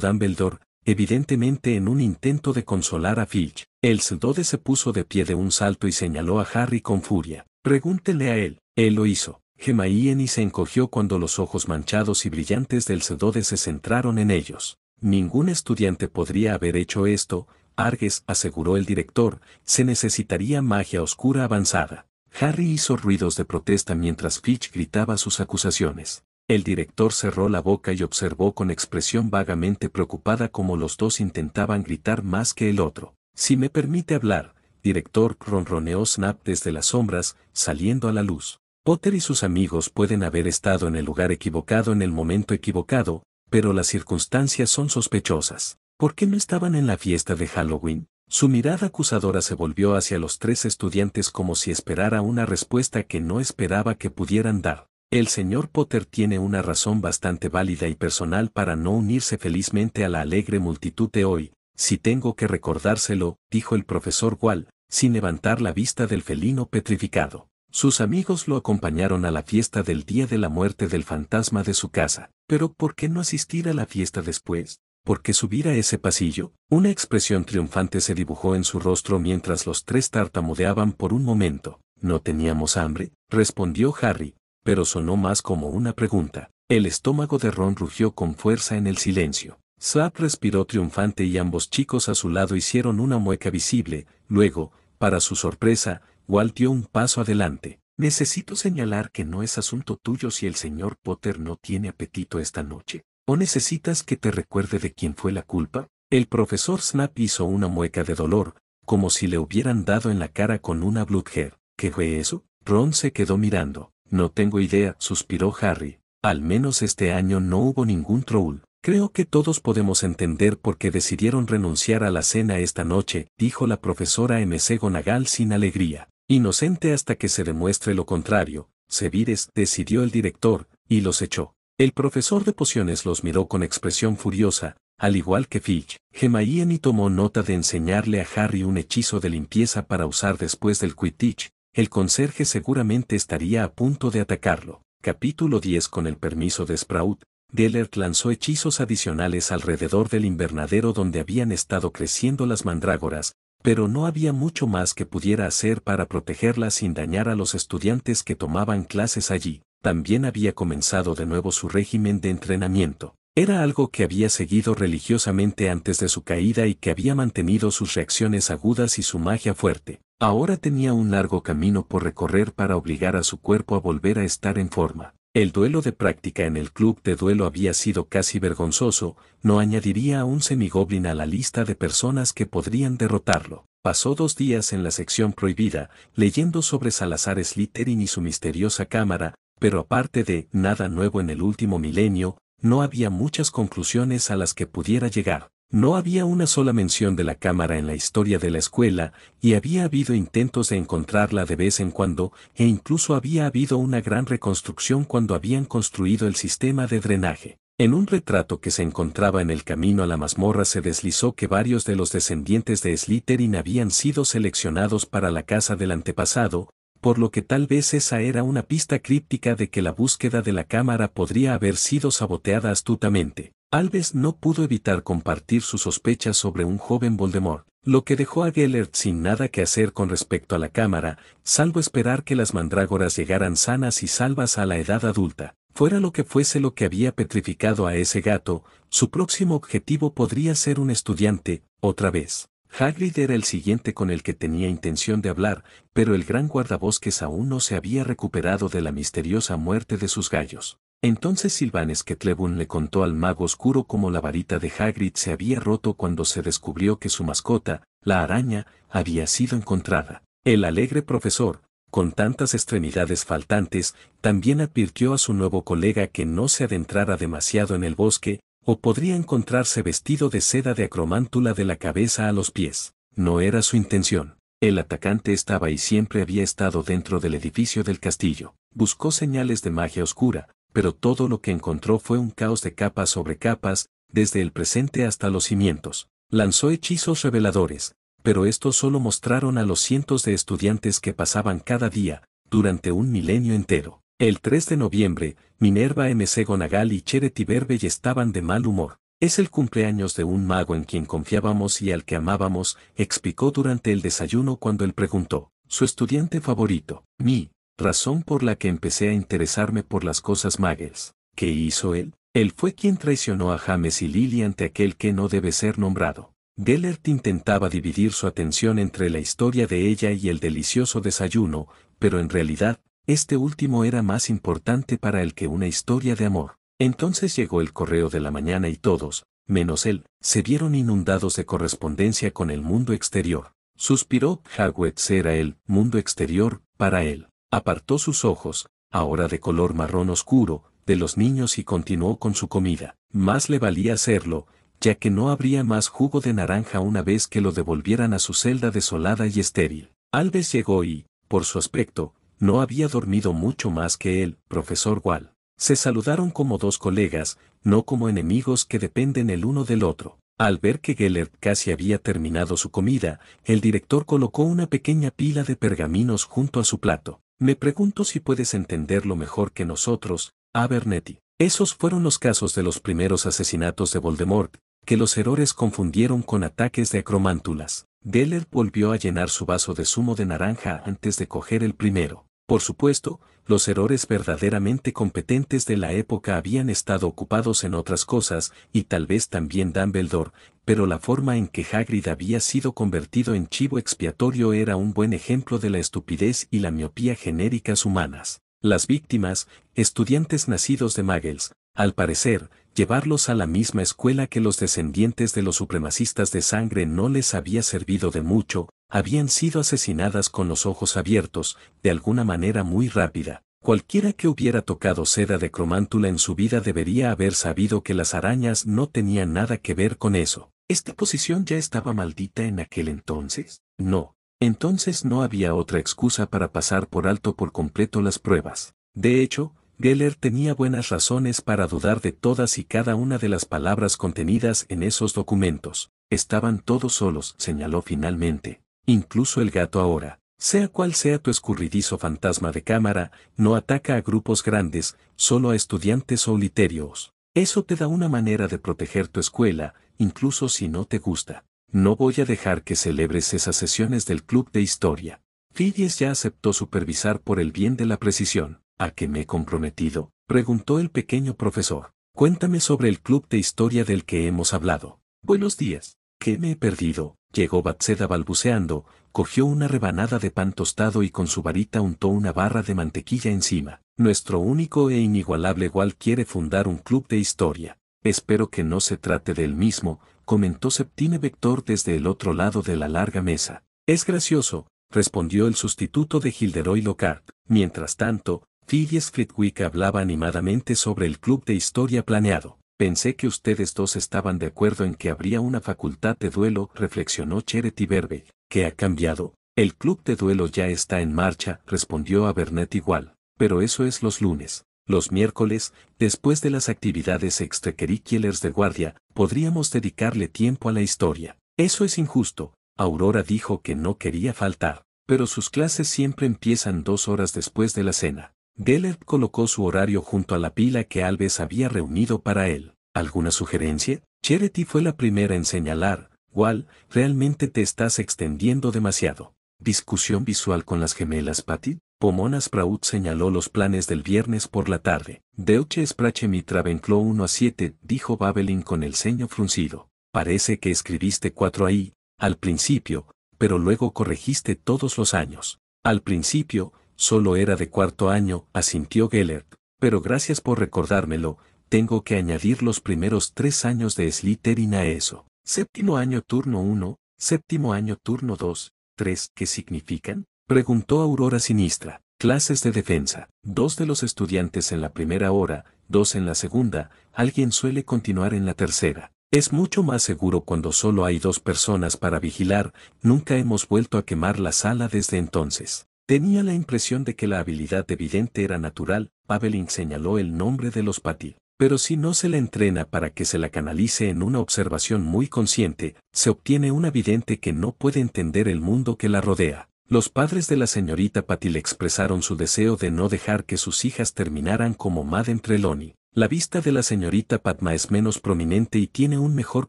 Dumbledore, evidentemente en un intento de consolar a Fitch. El CEDODE se puso de pie de un salto y señaló a Harry con furia. Pregúntele a él. Él lo hizo. Gemaíen y se encogió cuando los ojos manchados y brillantes del Sedode se centraron en ellos. Ningún estudiante podría haber hecho esto, Argues aseguró el director, se necesitaría magia oscura avanzada. Harry hizo ruidos de protesta mientras Fitch gritaba sus acusaciones. El director cerró la boca y observó con expresión vagamente preocupada cómo los dos intentaban gritar más que el otro. Si me permite hablar, director ronroneó Snap desde las sombras, saliendo a la luz. Potter y sus amigos pueden haber estado en el lugar equivocado en el momento equivocado, pero las circunstancias son sospechosas. ¿Por qué no estaban en la fiesta de Halloween? Su mirada acusadora se volvió hacia los tres estudiantes como si esperara una respuesta que no esperaba que pudieran dar. El señor Potter tiene una razón bastante válida y personal para no unirse felizmente a la alegre multitud de hoy, si tengo que recordárselo, dijo el profesor Wall, sin levantar la vista del felino petrificado. Sus amigos lo acompañaron a la fiesta del día de la muerte del fantasma de su casa. Pero ¿por qué no asistir a la fiesta después? ¿Por qué subir a ese pasillo? Una expresión triunfante se dibujó en su rostro mientras los tres tartamudeaban por un momento. ¿No teníamos hambre? respondió Harry, pero sonó más como una pregunta. El estómago de Ron rugió con fuerza en el silencio. Snap respiró triunfante y ambos chicos a su lado hicieron una mueca visible. Luego, para su sorpresa, Walt dio un paso adelante. Necesito señalar que no es asunto tuyo si el señor Potter no tiene apetito esta noche. ¿O necesitas que te recuerde de quién fue la culpa? El profesor Snap hizo una mueca de dolor, como si le hubieran dado en la cara con una bludger. ¿Qué fue eso? Ron se quedó mirando. No tengo idea, suspiró Harry. Al menos este año no hubo ningún troll. Creo que todos podemos entender por qué decidieron renunciar a la cena esta noche, dijo la profesora M.C. Gonagal sin alegría. Inocente hasta que se demuestre lo contrario, Sevires decidió el director, y los echó. El profesor de pociones los miró con expresión furiosa, al igual que Fitch, Gemaiani tomó nota de enseñarle a Harry un hechizo de limpieza para usar después del Quidditch, el conserje seguramente estaría a punto de atacarlo. Capítulo 10 Con el permiso de Sprout, Dellert lanzó hechizos adicionales alrededor del invernadero donde habían estado creciendo las mandrágoras, pero no había mucho más que pudiera hacer para protegerlas sin dañar a los estudiantes que tomaban clases allí. También había comenzado de nuevo su régimen de entrenamiento. Era algo que había seguido religiosamente antes de su caída y que había mantenido sus reacciones agudas y su magia fuerte. Ahora tenía un largo camino por recorrer para obligar a su cuerpo a volver a estar en forma. El duelo de práctica en el club de duelo había sido casi vergonzoso, no añadiría a un semigoblin a la lista de personas que podrían derrotarlo. Pasó dos días en la sección prohibida, leyendo sobre Salazar Slytherin y su misteriosa cámara, pero aparte de nada nuevo en el último milenio, no había muchas conclusiones a las que pudiera llegar. No había una sola mención de la cámara en la historia de la escuela, y había habido intentos de encontrarla de vez en cuando, e incluso había habido una gran reconstrucción cuando habían construido el sistema de drenaje. En un retrato que se encontraba en el camino a la mazmorra se deslizó que varios de los descendientes de Slytherin habían sido seleccionados para la casa del antepasado, por lo que tal vez esa era una pista críptica de que la búsqueda de la cámara podría haber sido saboteada astutamente. Alves no pudo evitar compartir sus sospechas sobre un joven Voldemort, lo que dejó a Gellert sin nada que hacer con respecto a la cámara, salvo esperar que las mandrágoras llegaran sanas y salvas a la edad adulta. Fuera lo que fuese lo que había petrificado a ese gato, su próximo objetivo podría ser un estudiante, otra vez. Hagrid era el siguiente con el que tenía intención de hablar, pero el gran guardabosques aún no se había recuperado de la misteriosa muerte de sus gallos. Entonces Silvanes Ketlebun le contó al mago oscuro cómo la varita de Hagrid se había roto cuando se descubrió que su mascota, la araña, había sido encontrada. El alegre profesor, con tantas extremidades faltantes, también advirtió a su nuevo colega que no se adentrara demasiado en el bosque, o podría encontrarse vestido de seda de acromántula de la cabeza a los pies. No era su intención. El atacante estaba y siempre había estado dentro del edificio del castillo. Buscó señales de magia oscura, pero todo lo que encontró fue un caos de capas sobre capas, desde el presente hasta los cimientos. Lanzó hechizos reveladores, pero estos solo mostraron a los cientos de estudiantes que pasaban cada día, durante un milenio entero, el 3 de noviembre, Minerva MC Gonagal y Cherety Berbey estaban de mal humor. Es el cumpleaños de un mago en quien confiábamos y al que amábamos, explicó durante el desayuno cuando él preguntó, su estudiante favorito, mi, razón por la que empecé a interesarme por las cosas magues. ¿Qué hizo él? Él fue quien traicionó a James y Lily ante aquel que no debe ser nombrado. Gellert intentaba dividir su atención entre la historia de ella y el delicioso desayuno, pero en realidad, este último era más importante para él que una historia de amor. Entonces llegó el correo de la mañana y todos, menos él, se vieron inundados de correspondencia con el mundo exterior. Suspiró, Hawets era el mundo exterior para él. Apartó sus ojos, ahora de color marrón oscuro, de los niños y continuó con su comida. Más le valía hacerlo, ya que no habría más jugo de naranja una vez que lo devolvieran a su celda desolada y estéril. Alves llegó y, por su aspecto, no había dormido mucho más que él, profesor Wall. Se saludaron como dos colegas, no como enemigos que dependen el uno del otro. Al ver que Gellert casi había terminado su comida, el director colocó una pequeña pila de pergaminos junto a su plato. Me pregunto si puedes entenderlo mejor que nosotros, Abernethy. Esos fueron los casos de los primeros asesinatos de Voldemort, que los errores confundieron con ataques de acromántulas. Gellert volvió a llenar su vaso de zumo de naranja antes de coger el primero. Por supuesto, los errores verdaderamente competentes de la época habían estado ocupados en otras cosas, y tal vez también Dumbledore, pero la forma en que Hagrid había sido convertido en chivo expiatorio era un buen ejemplo de la estupidez y la miopía genéricas humanas. Las víctimas, estudiantes nacidos de Muggles, al parecer, llevarlos a la misma escuela que los descendientes de los supremacistas de sangre no les había servido de mucho, habían sido asesinadas con los ojos abiertos, de alguna manera muy rápida. Cualquiera que hubiera tocado seda de cromántula en su vida debería haber sabido que las arañas no tenían nada que ver con eso. ¿Esta posición ya estaba maldita en aquel entonces? No. Entonces no había otra excusa para pasar por alto por completo las pruebas. De hecho, Geller tenía buenas razones para dudar de todas y cada una de las palabras contenidas en esos documentos. Estaban todos solos, señaló finalmente. Incluso el gato ahora, sea cual sea tu escurridizo fantasma de cámara, no ataca a grupos grandes, solo a estudiantes solitarios. Eso te da una manera de proteger tu escuela, incluso si no te gusta. No voy a dejar que celebres esas sesiones del club de historia. Fidies ya aceptó supervisar por el bien de la precisión. ¿A qué me he comprometido? preguntó el pequeño profesor. Cuéntame sobre el club de historia del que hemos hablado. Buenos días. ¿Qué me he perdido? Llegó Batseda balbuceando, cogió una rebanada de pan tostado y con su varita untó una barra de mantequilla encima. Nuestro único e inigualable igual quiere fundar un club de historia. Espero que no se trate del mismo, comentó Septime Vector desde el otro lado de la larga mesa. Es gracioso, respondió el sustituto de Gilderoy Lockhart. Mientras tanto, Phil y hablaba animadamente sobre el club de historia planeado. Pensé que ustedes dos estaban de acuerdo en que habría una facultad de duelo, reflexionó y Verbe. «¿Qué ha cambiado. El club de duelo ya está en marcha, respondió a Bernet igual, pero eso es los lunes. Los miércoles, después de las actividades extracurriculares de guardia, podríamos dedicarle tiempo a la historia. Eso es injusto. Aurora dijo que no quería faltar, pero sus clases siempre empiezan dos horas después de la cena. Geller colocó su horario junto a la pila que Alves había reunido para él. ¿Alguna sugerencia? Charity fue la primera en señalar, Wal, realmente te estás extendiendo demasiado. Discusión visual con las gemelas Patty. Pomona Sprout señaló los planes del viernes por la tarde. Deutsche Sprache mit Ravenclaw 1 a 7, dijo Babelin con el ceño fruncido. Parece que escribiste cuatro ahí, al principio, pero luego corregiste todos los años. Al principio, solo era de cuarto año, asintió Gellert, pero gracias por recordármelo, tengo que añadir los primeros tres años de Slytherin a eso. Séptimo año turno 1, séptimo año turno 2, ¿Tres? ¿qué significan? Preguntó Aurora Sinistra. Clases de defensa. Dos de los estudiantes en la primera hora, dos en la segunda, alguien suele continuar en la tercera. Es mucho más seguro cuando solo hay dos personas para vigilar, nunca hemos vuelto a quemar la sala desde entonces. Tenía la impresión de que la habilidad de vidente era natural, Pavelin señaló el nombre de los Patil. Pero si no se la entrena para que se la canalice en una observación muy consciente, se obtiene una vidente que no puede entender el mundo que la rodea. Los padres de la señorita Patil le expresaron su deseo de no dejar que sus hijas terminaran como entre Loni. La vista de la señorita Padma es menos prominente y tiene un mejor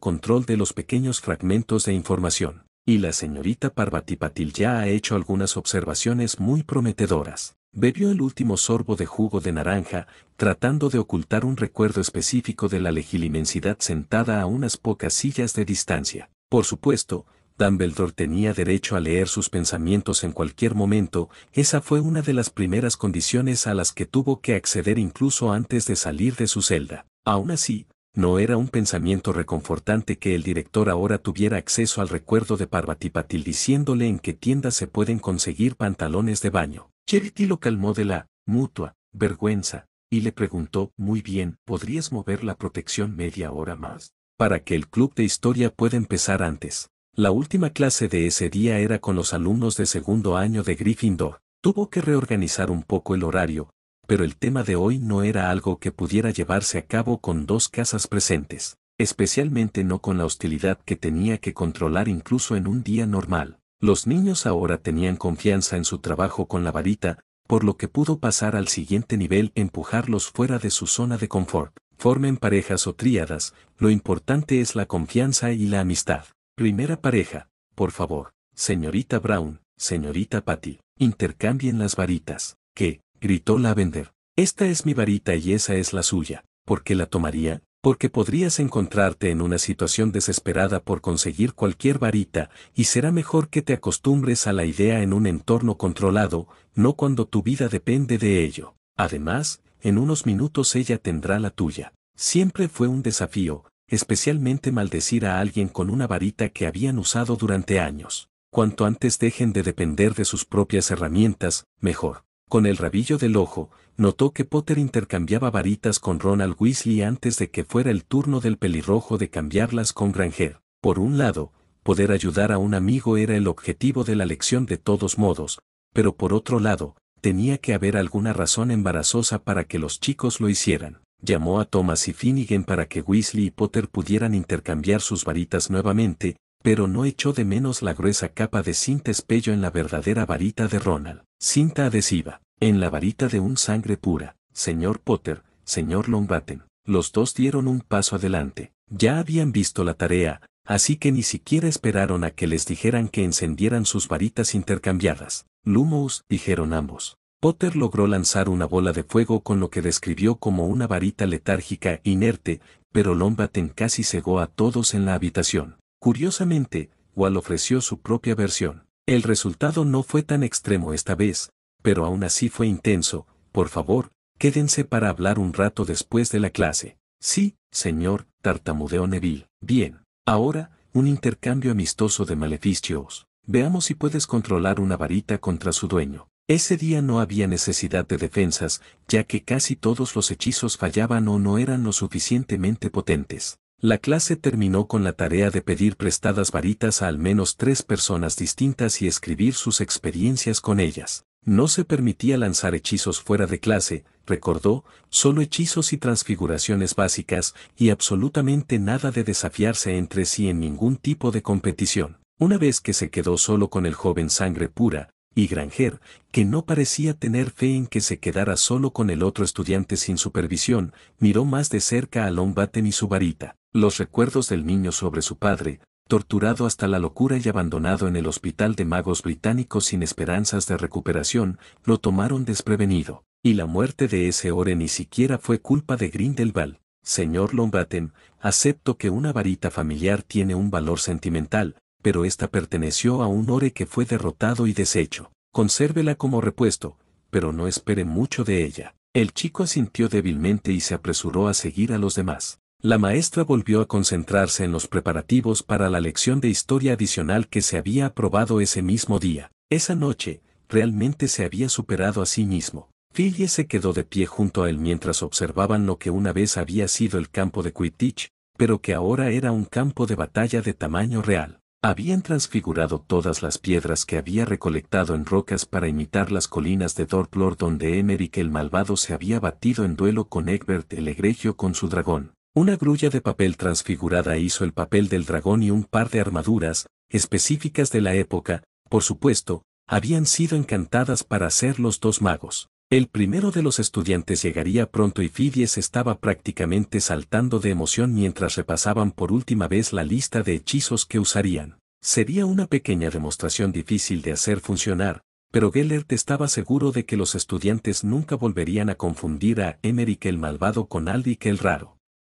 control de los pequeños fragmentos de información. Y la señorita Parvatipatil ya ha hecho algunas observaciones muy prometedoras. Bebió el último sorbo de jugo de naranja, tratando de ocultar un recuerdo específico de la legilimensidad sentada a unas pocas sillas de distancia. Por supuesto, Dumbledore tenía derecho a leer sus pensamientos en cualquier momento, esa fue una de las primeras condiciones a las que tuvo que acceder incluso antes de salir de su celda. Aún así, no era un pensamiento reconfortante que el director ahora tuviera acceso al recuerdo de Parvati Patil diciéndole en qué tienda se pueden conseguir pantalones de baño. Charity lo calmó de la mutua vergüenza y le preguntó, muy bien, ¿podrías mover la protección media hora más? Para que el club de historia pueda empezar antes. La última clase de ese día era con los alumnos de segundo año de Gryffindor. Tuvo que reorganizar un poco el horario, pero el tema de hoy no era algo que pudiera llevarse a cabo con dos casas presentes, especialmente no con la hostilidad que tenía que controlar incluso en un día normal. Los niños ahora tenían confianza en su trabajo con la varita, por lo que pudo pasar al siguiente nivel empujarlos fuera de su zona de confort. Formen parejas o tríadas, lo importante es la confianza y la amistad. Primera pareja, por favor, señorita Brown, señorita Patty, intercambien las varitas, que, gritó Lavender. Esta es mi varita y esa es la suya. ¿Por qué la tomaría? Porque podrías encontrarte en una situación desesperada por conseguir cualquier varita, y será mejor que te acostumbres a la idea en un entorno controlado, no cuando tu vida depende de ello. Además, en unos minutos ella tendrá la tuya. Siempre fue un desafío, especialmente maldecir a alguien con una varita que habían usado durante años. Cuanto antes dejen de depender de sus propias herramientas, mejor con el rabillo del ojo, notó que Potter intercambiaba varitas con Ronald Weasley antes de que fuera el turno del pelirrojo de cambiarlas con Granger. Por un lado, poder ayudar a un amigo era el objetivo de la lección de todos modos, pero por otro lado, tenía que haber alguna razón embarazosa para que los chicos lo hicieran. Llamó a Thomas y Finnegan para que Weasley y Potter pudieran intercambiar sus varitas nuevamente, pero no echó de menos la gruesa capa de cinta espello en la verdadera varita de Ronald. Cinta adhesiva. En la varita de un sangre pura, señor Potter, señor Lombaten. Los dos dieron un paso adelante. Ya habían visto la tarea, así que ni siquiera esperaron a que les dijeran que encendieran sus varitas intercambiadas. Lumos, dijeron ambos. Potter logró lanzar una bola de fuego con lo que describió como una varita letárgica inerte, pero Lombaten casi cegó a todos en la habitación. Curiosamente, Wall ofreció su propia versión. El resultado no fue tan extremo esta vez, pero aún así fue intenso. Por favor, quédense para hablar un rato después de la clase. Sí, señor, tartamudeó Neville. Bien. Ahora, un intercambio amistoso de maleficios. Veamos si puedes controlar una varita contra su dueño. Ese día no había necesidad de defensas, ya que casi todos los hechizos fallaban o no eran lo suficientemente potentes. La clase terminó con la tarea de pedir prestadas varitas a al menos tres personas distintas y escribir sus experiencias con ellas. No se permitía lanzar hechizos fuera de clase, recordó, solo hechizos y transfiguraciones básicas, y absolutamente nada de desafiarse entre sí en ningún tipo de competición. Una vez que se quedó solo con el joven sangre pura, y Granger, que no parecía tener fe en que se quedara solo con el otro estudiante sin supervisión, miró más de cerca a Lombatten y su varita. Los recuerdos del niño sobre su padre, torturado hasta la locura y abandonado en el hospital de magos británicos sin esperanzas de recuperación, lo tomaron desprevenido. Y la muerte de ese ore ni siquiera fue culpa de Grindelwald. Señor Lombaten, acepto que una varita familiar tiene un valor sentimental, pero esta perteneció a un ore que fue derrotado y deshecho. Consérvela como repuesto, pero no espere mucho de ella. El chico asintió débilmente y se apresuró a seguir a los demás. La maestra volvió a concentrarse en los preparativos para la lección de historia adicional que se había aprobado ese mismo día. Esa noche, realmente se había superado a sí mismo. Philly se quedó de pie junto a él mientras observaban lo que una vez había sido el campo de Quidditch, pero que ahora era un campo de batalla de tamaño real. Habían transfigurado todas las piedras que había recolectado en rocas para imitar las colinas de Dorplor donde Emerick el malvado se había batido en duelo con Egbert el egregio con su dragón. Una grulla de papel transfigurada hizo el papel del dragón y un par de armaduras, específicas de la época, por supuesto, habían sido encantadas para ser los dos magos. El primero de los estudiantes llegaría pronto y Fidies estaba prácticamente saltando de emoción mientras repasaban por última vez la lista de hechizos que usarían. Sería una pequeña demostración difícil de hacer funcionar, pero Gellert estaba seguro de que los estudiantes nunca volverían a confundir a Emerick el malvado con Aldrich el raro.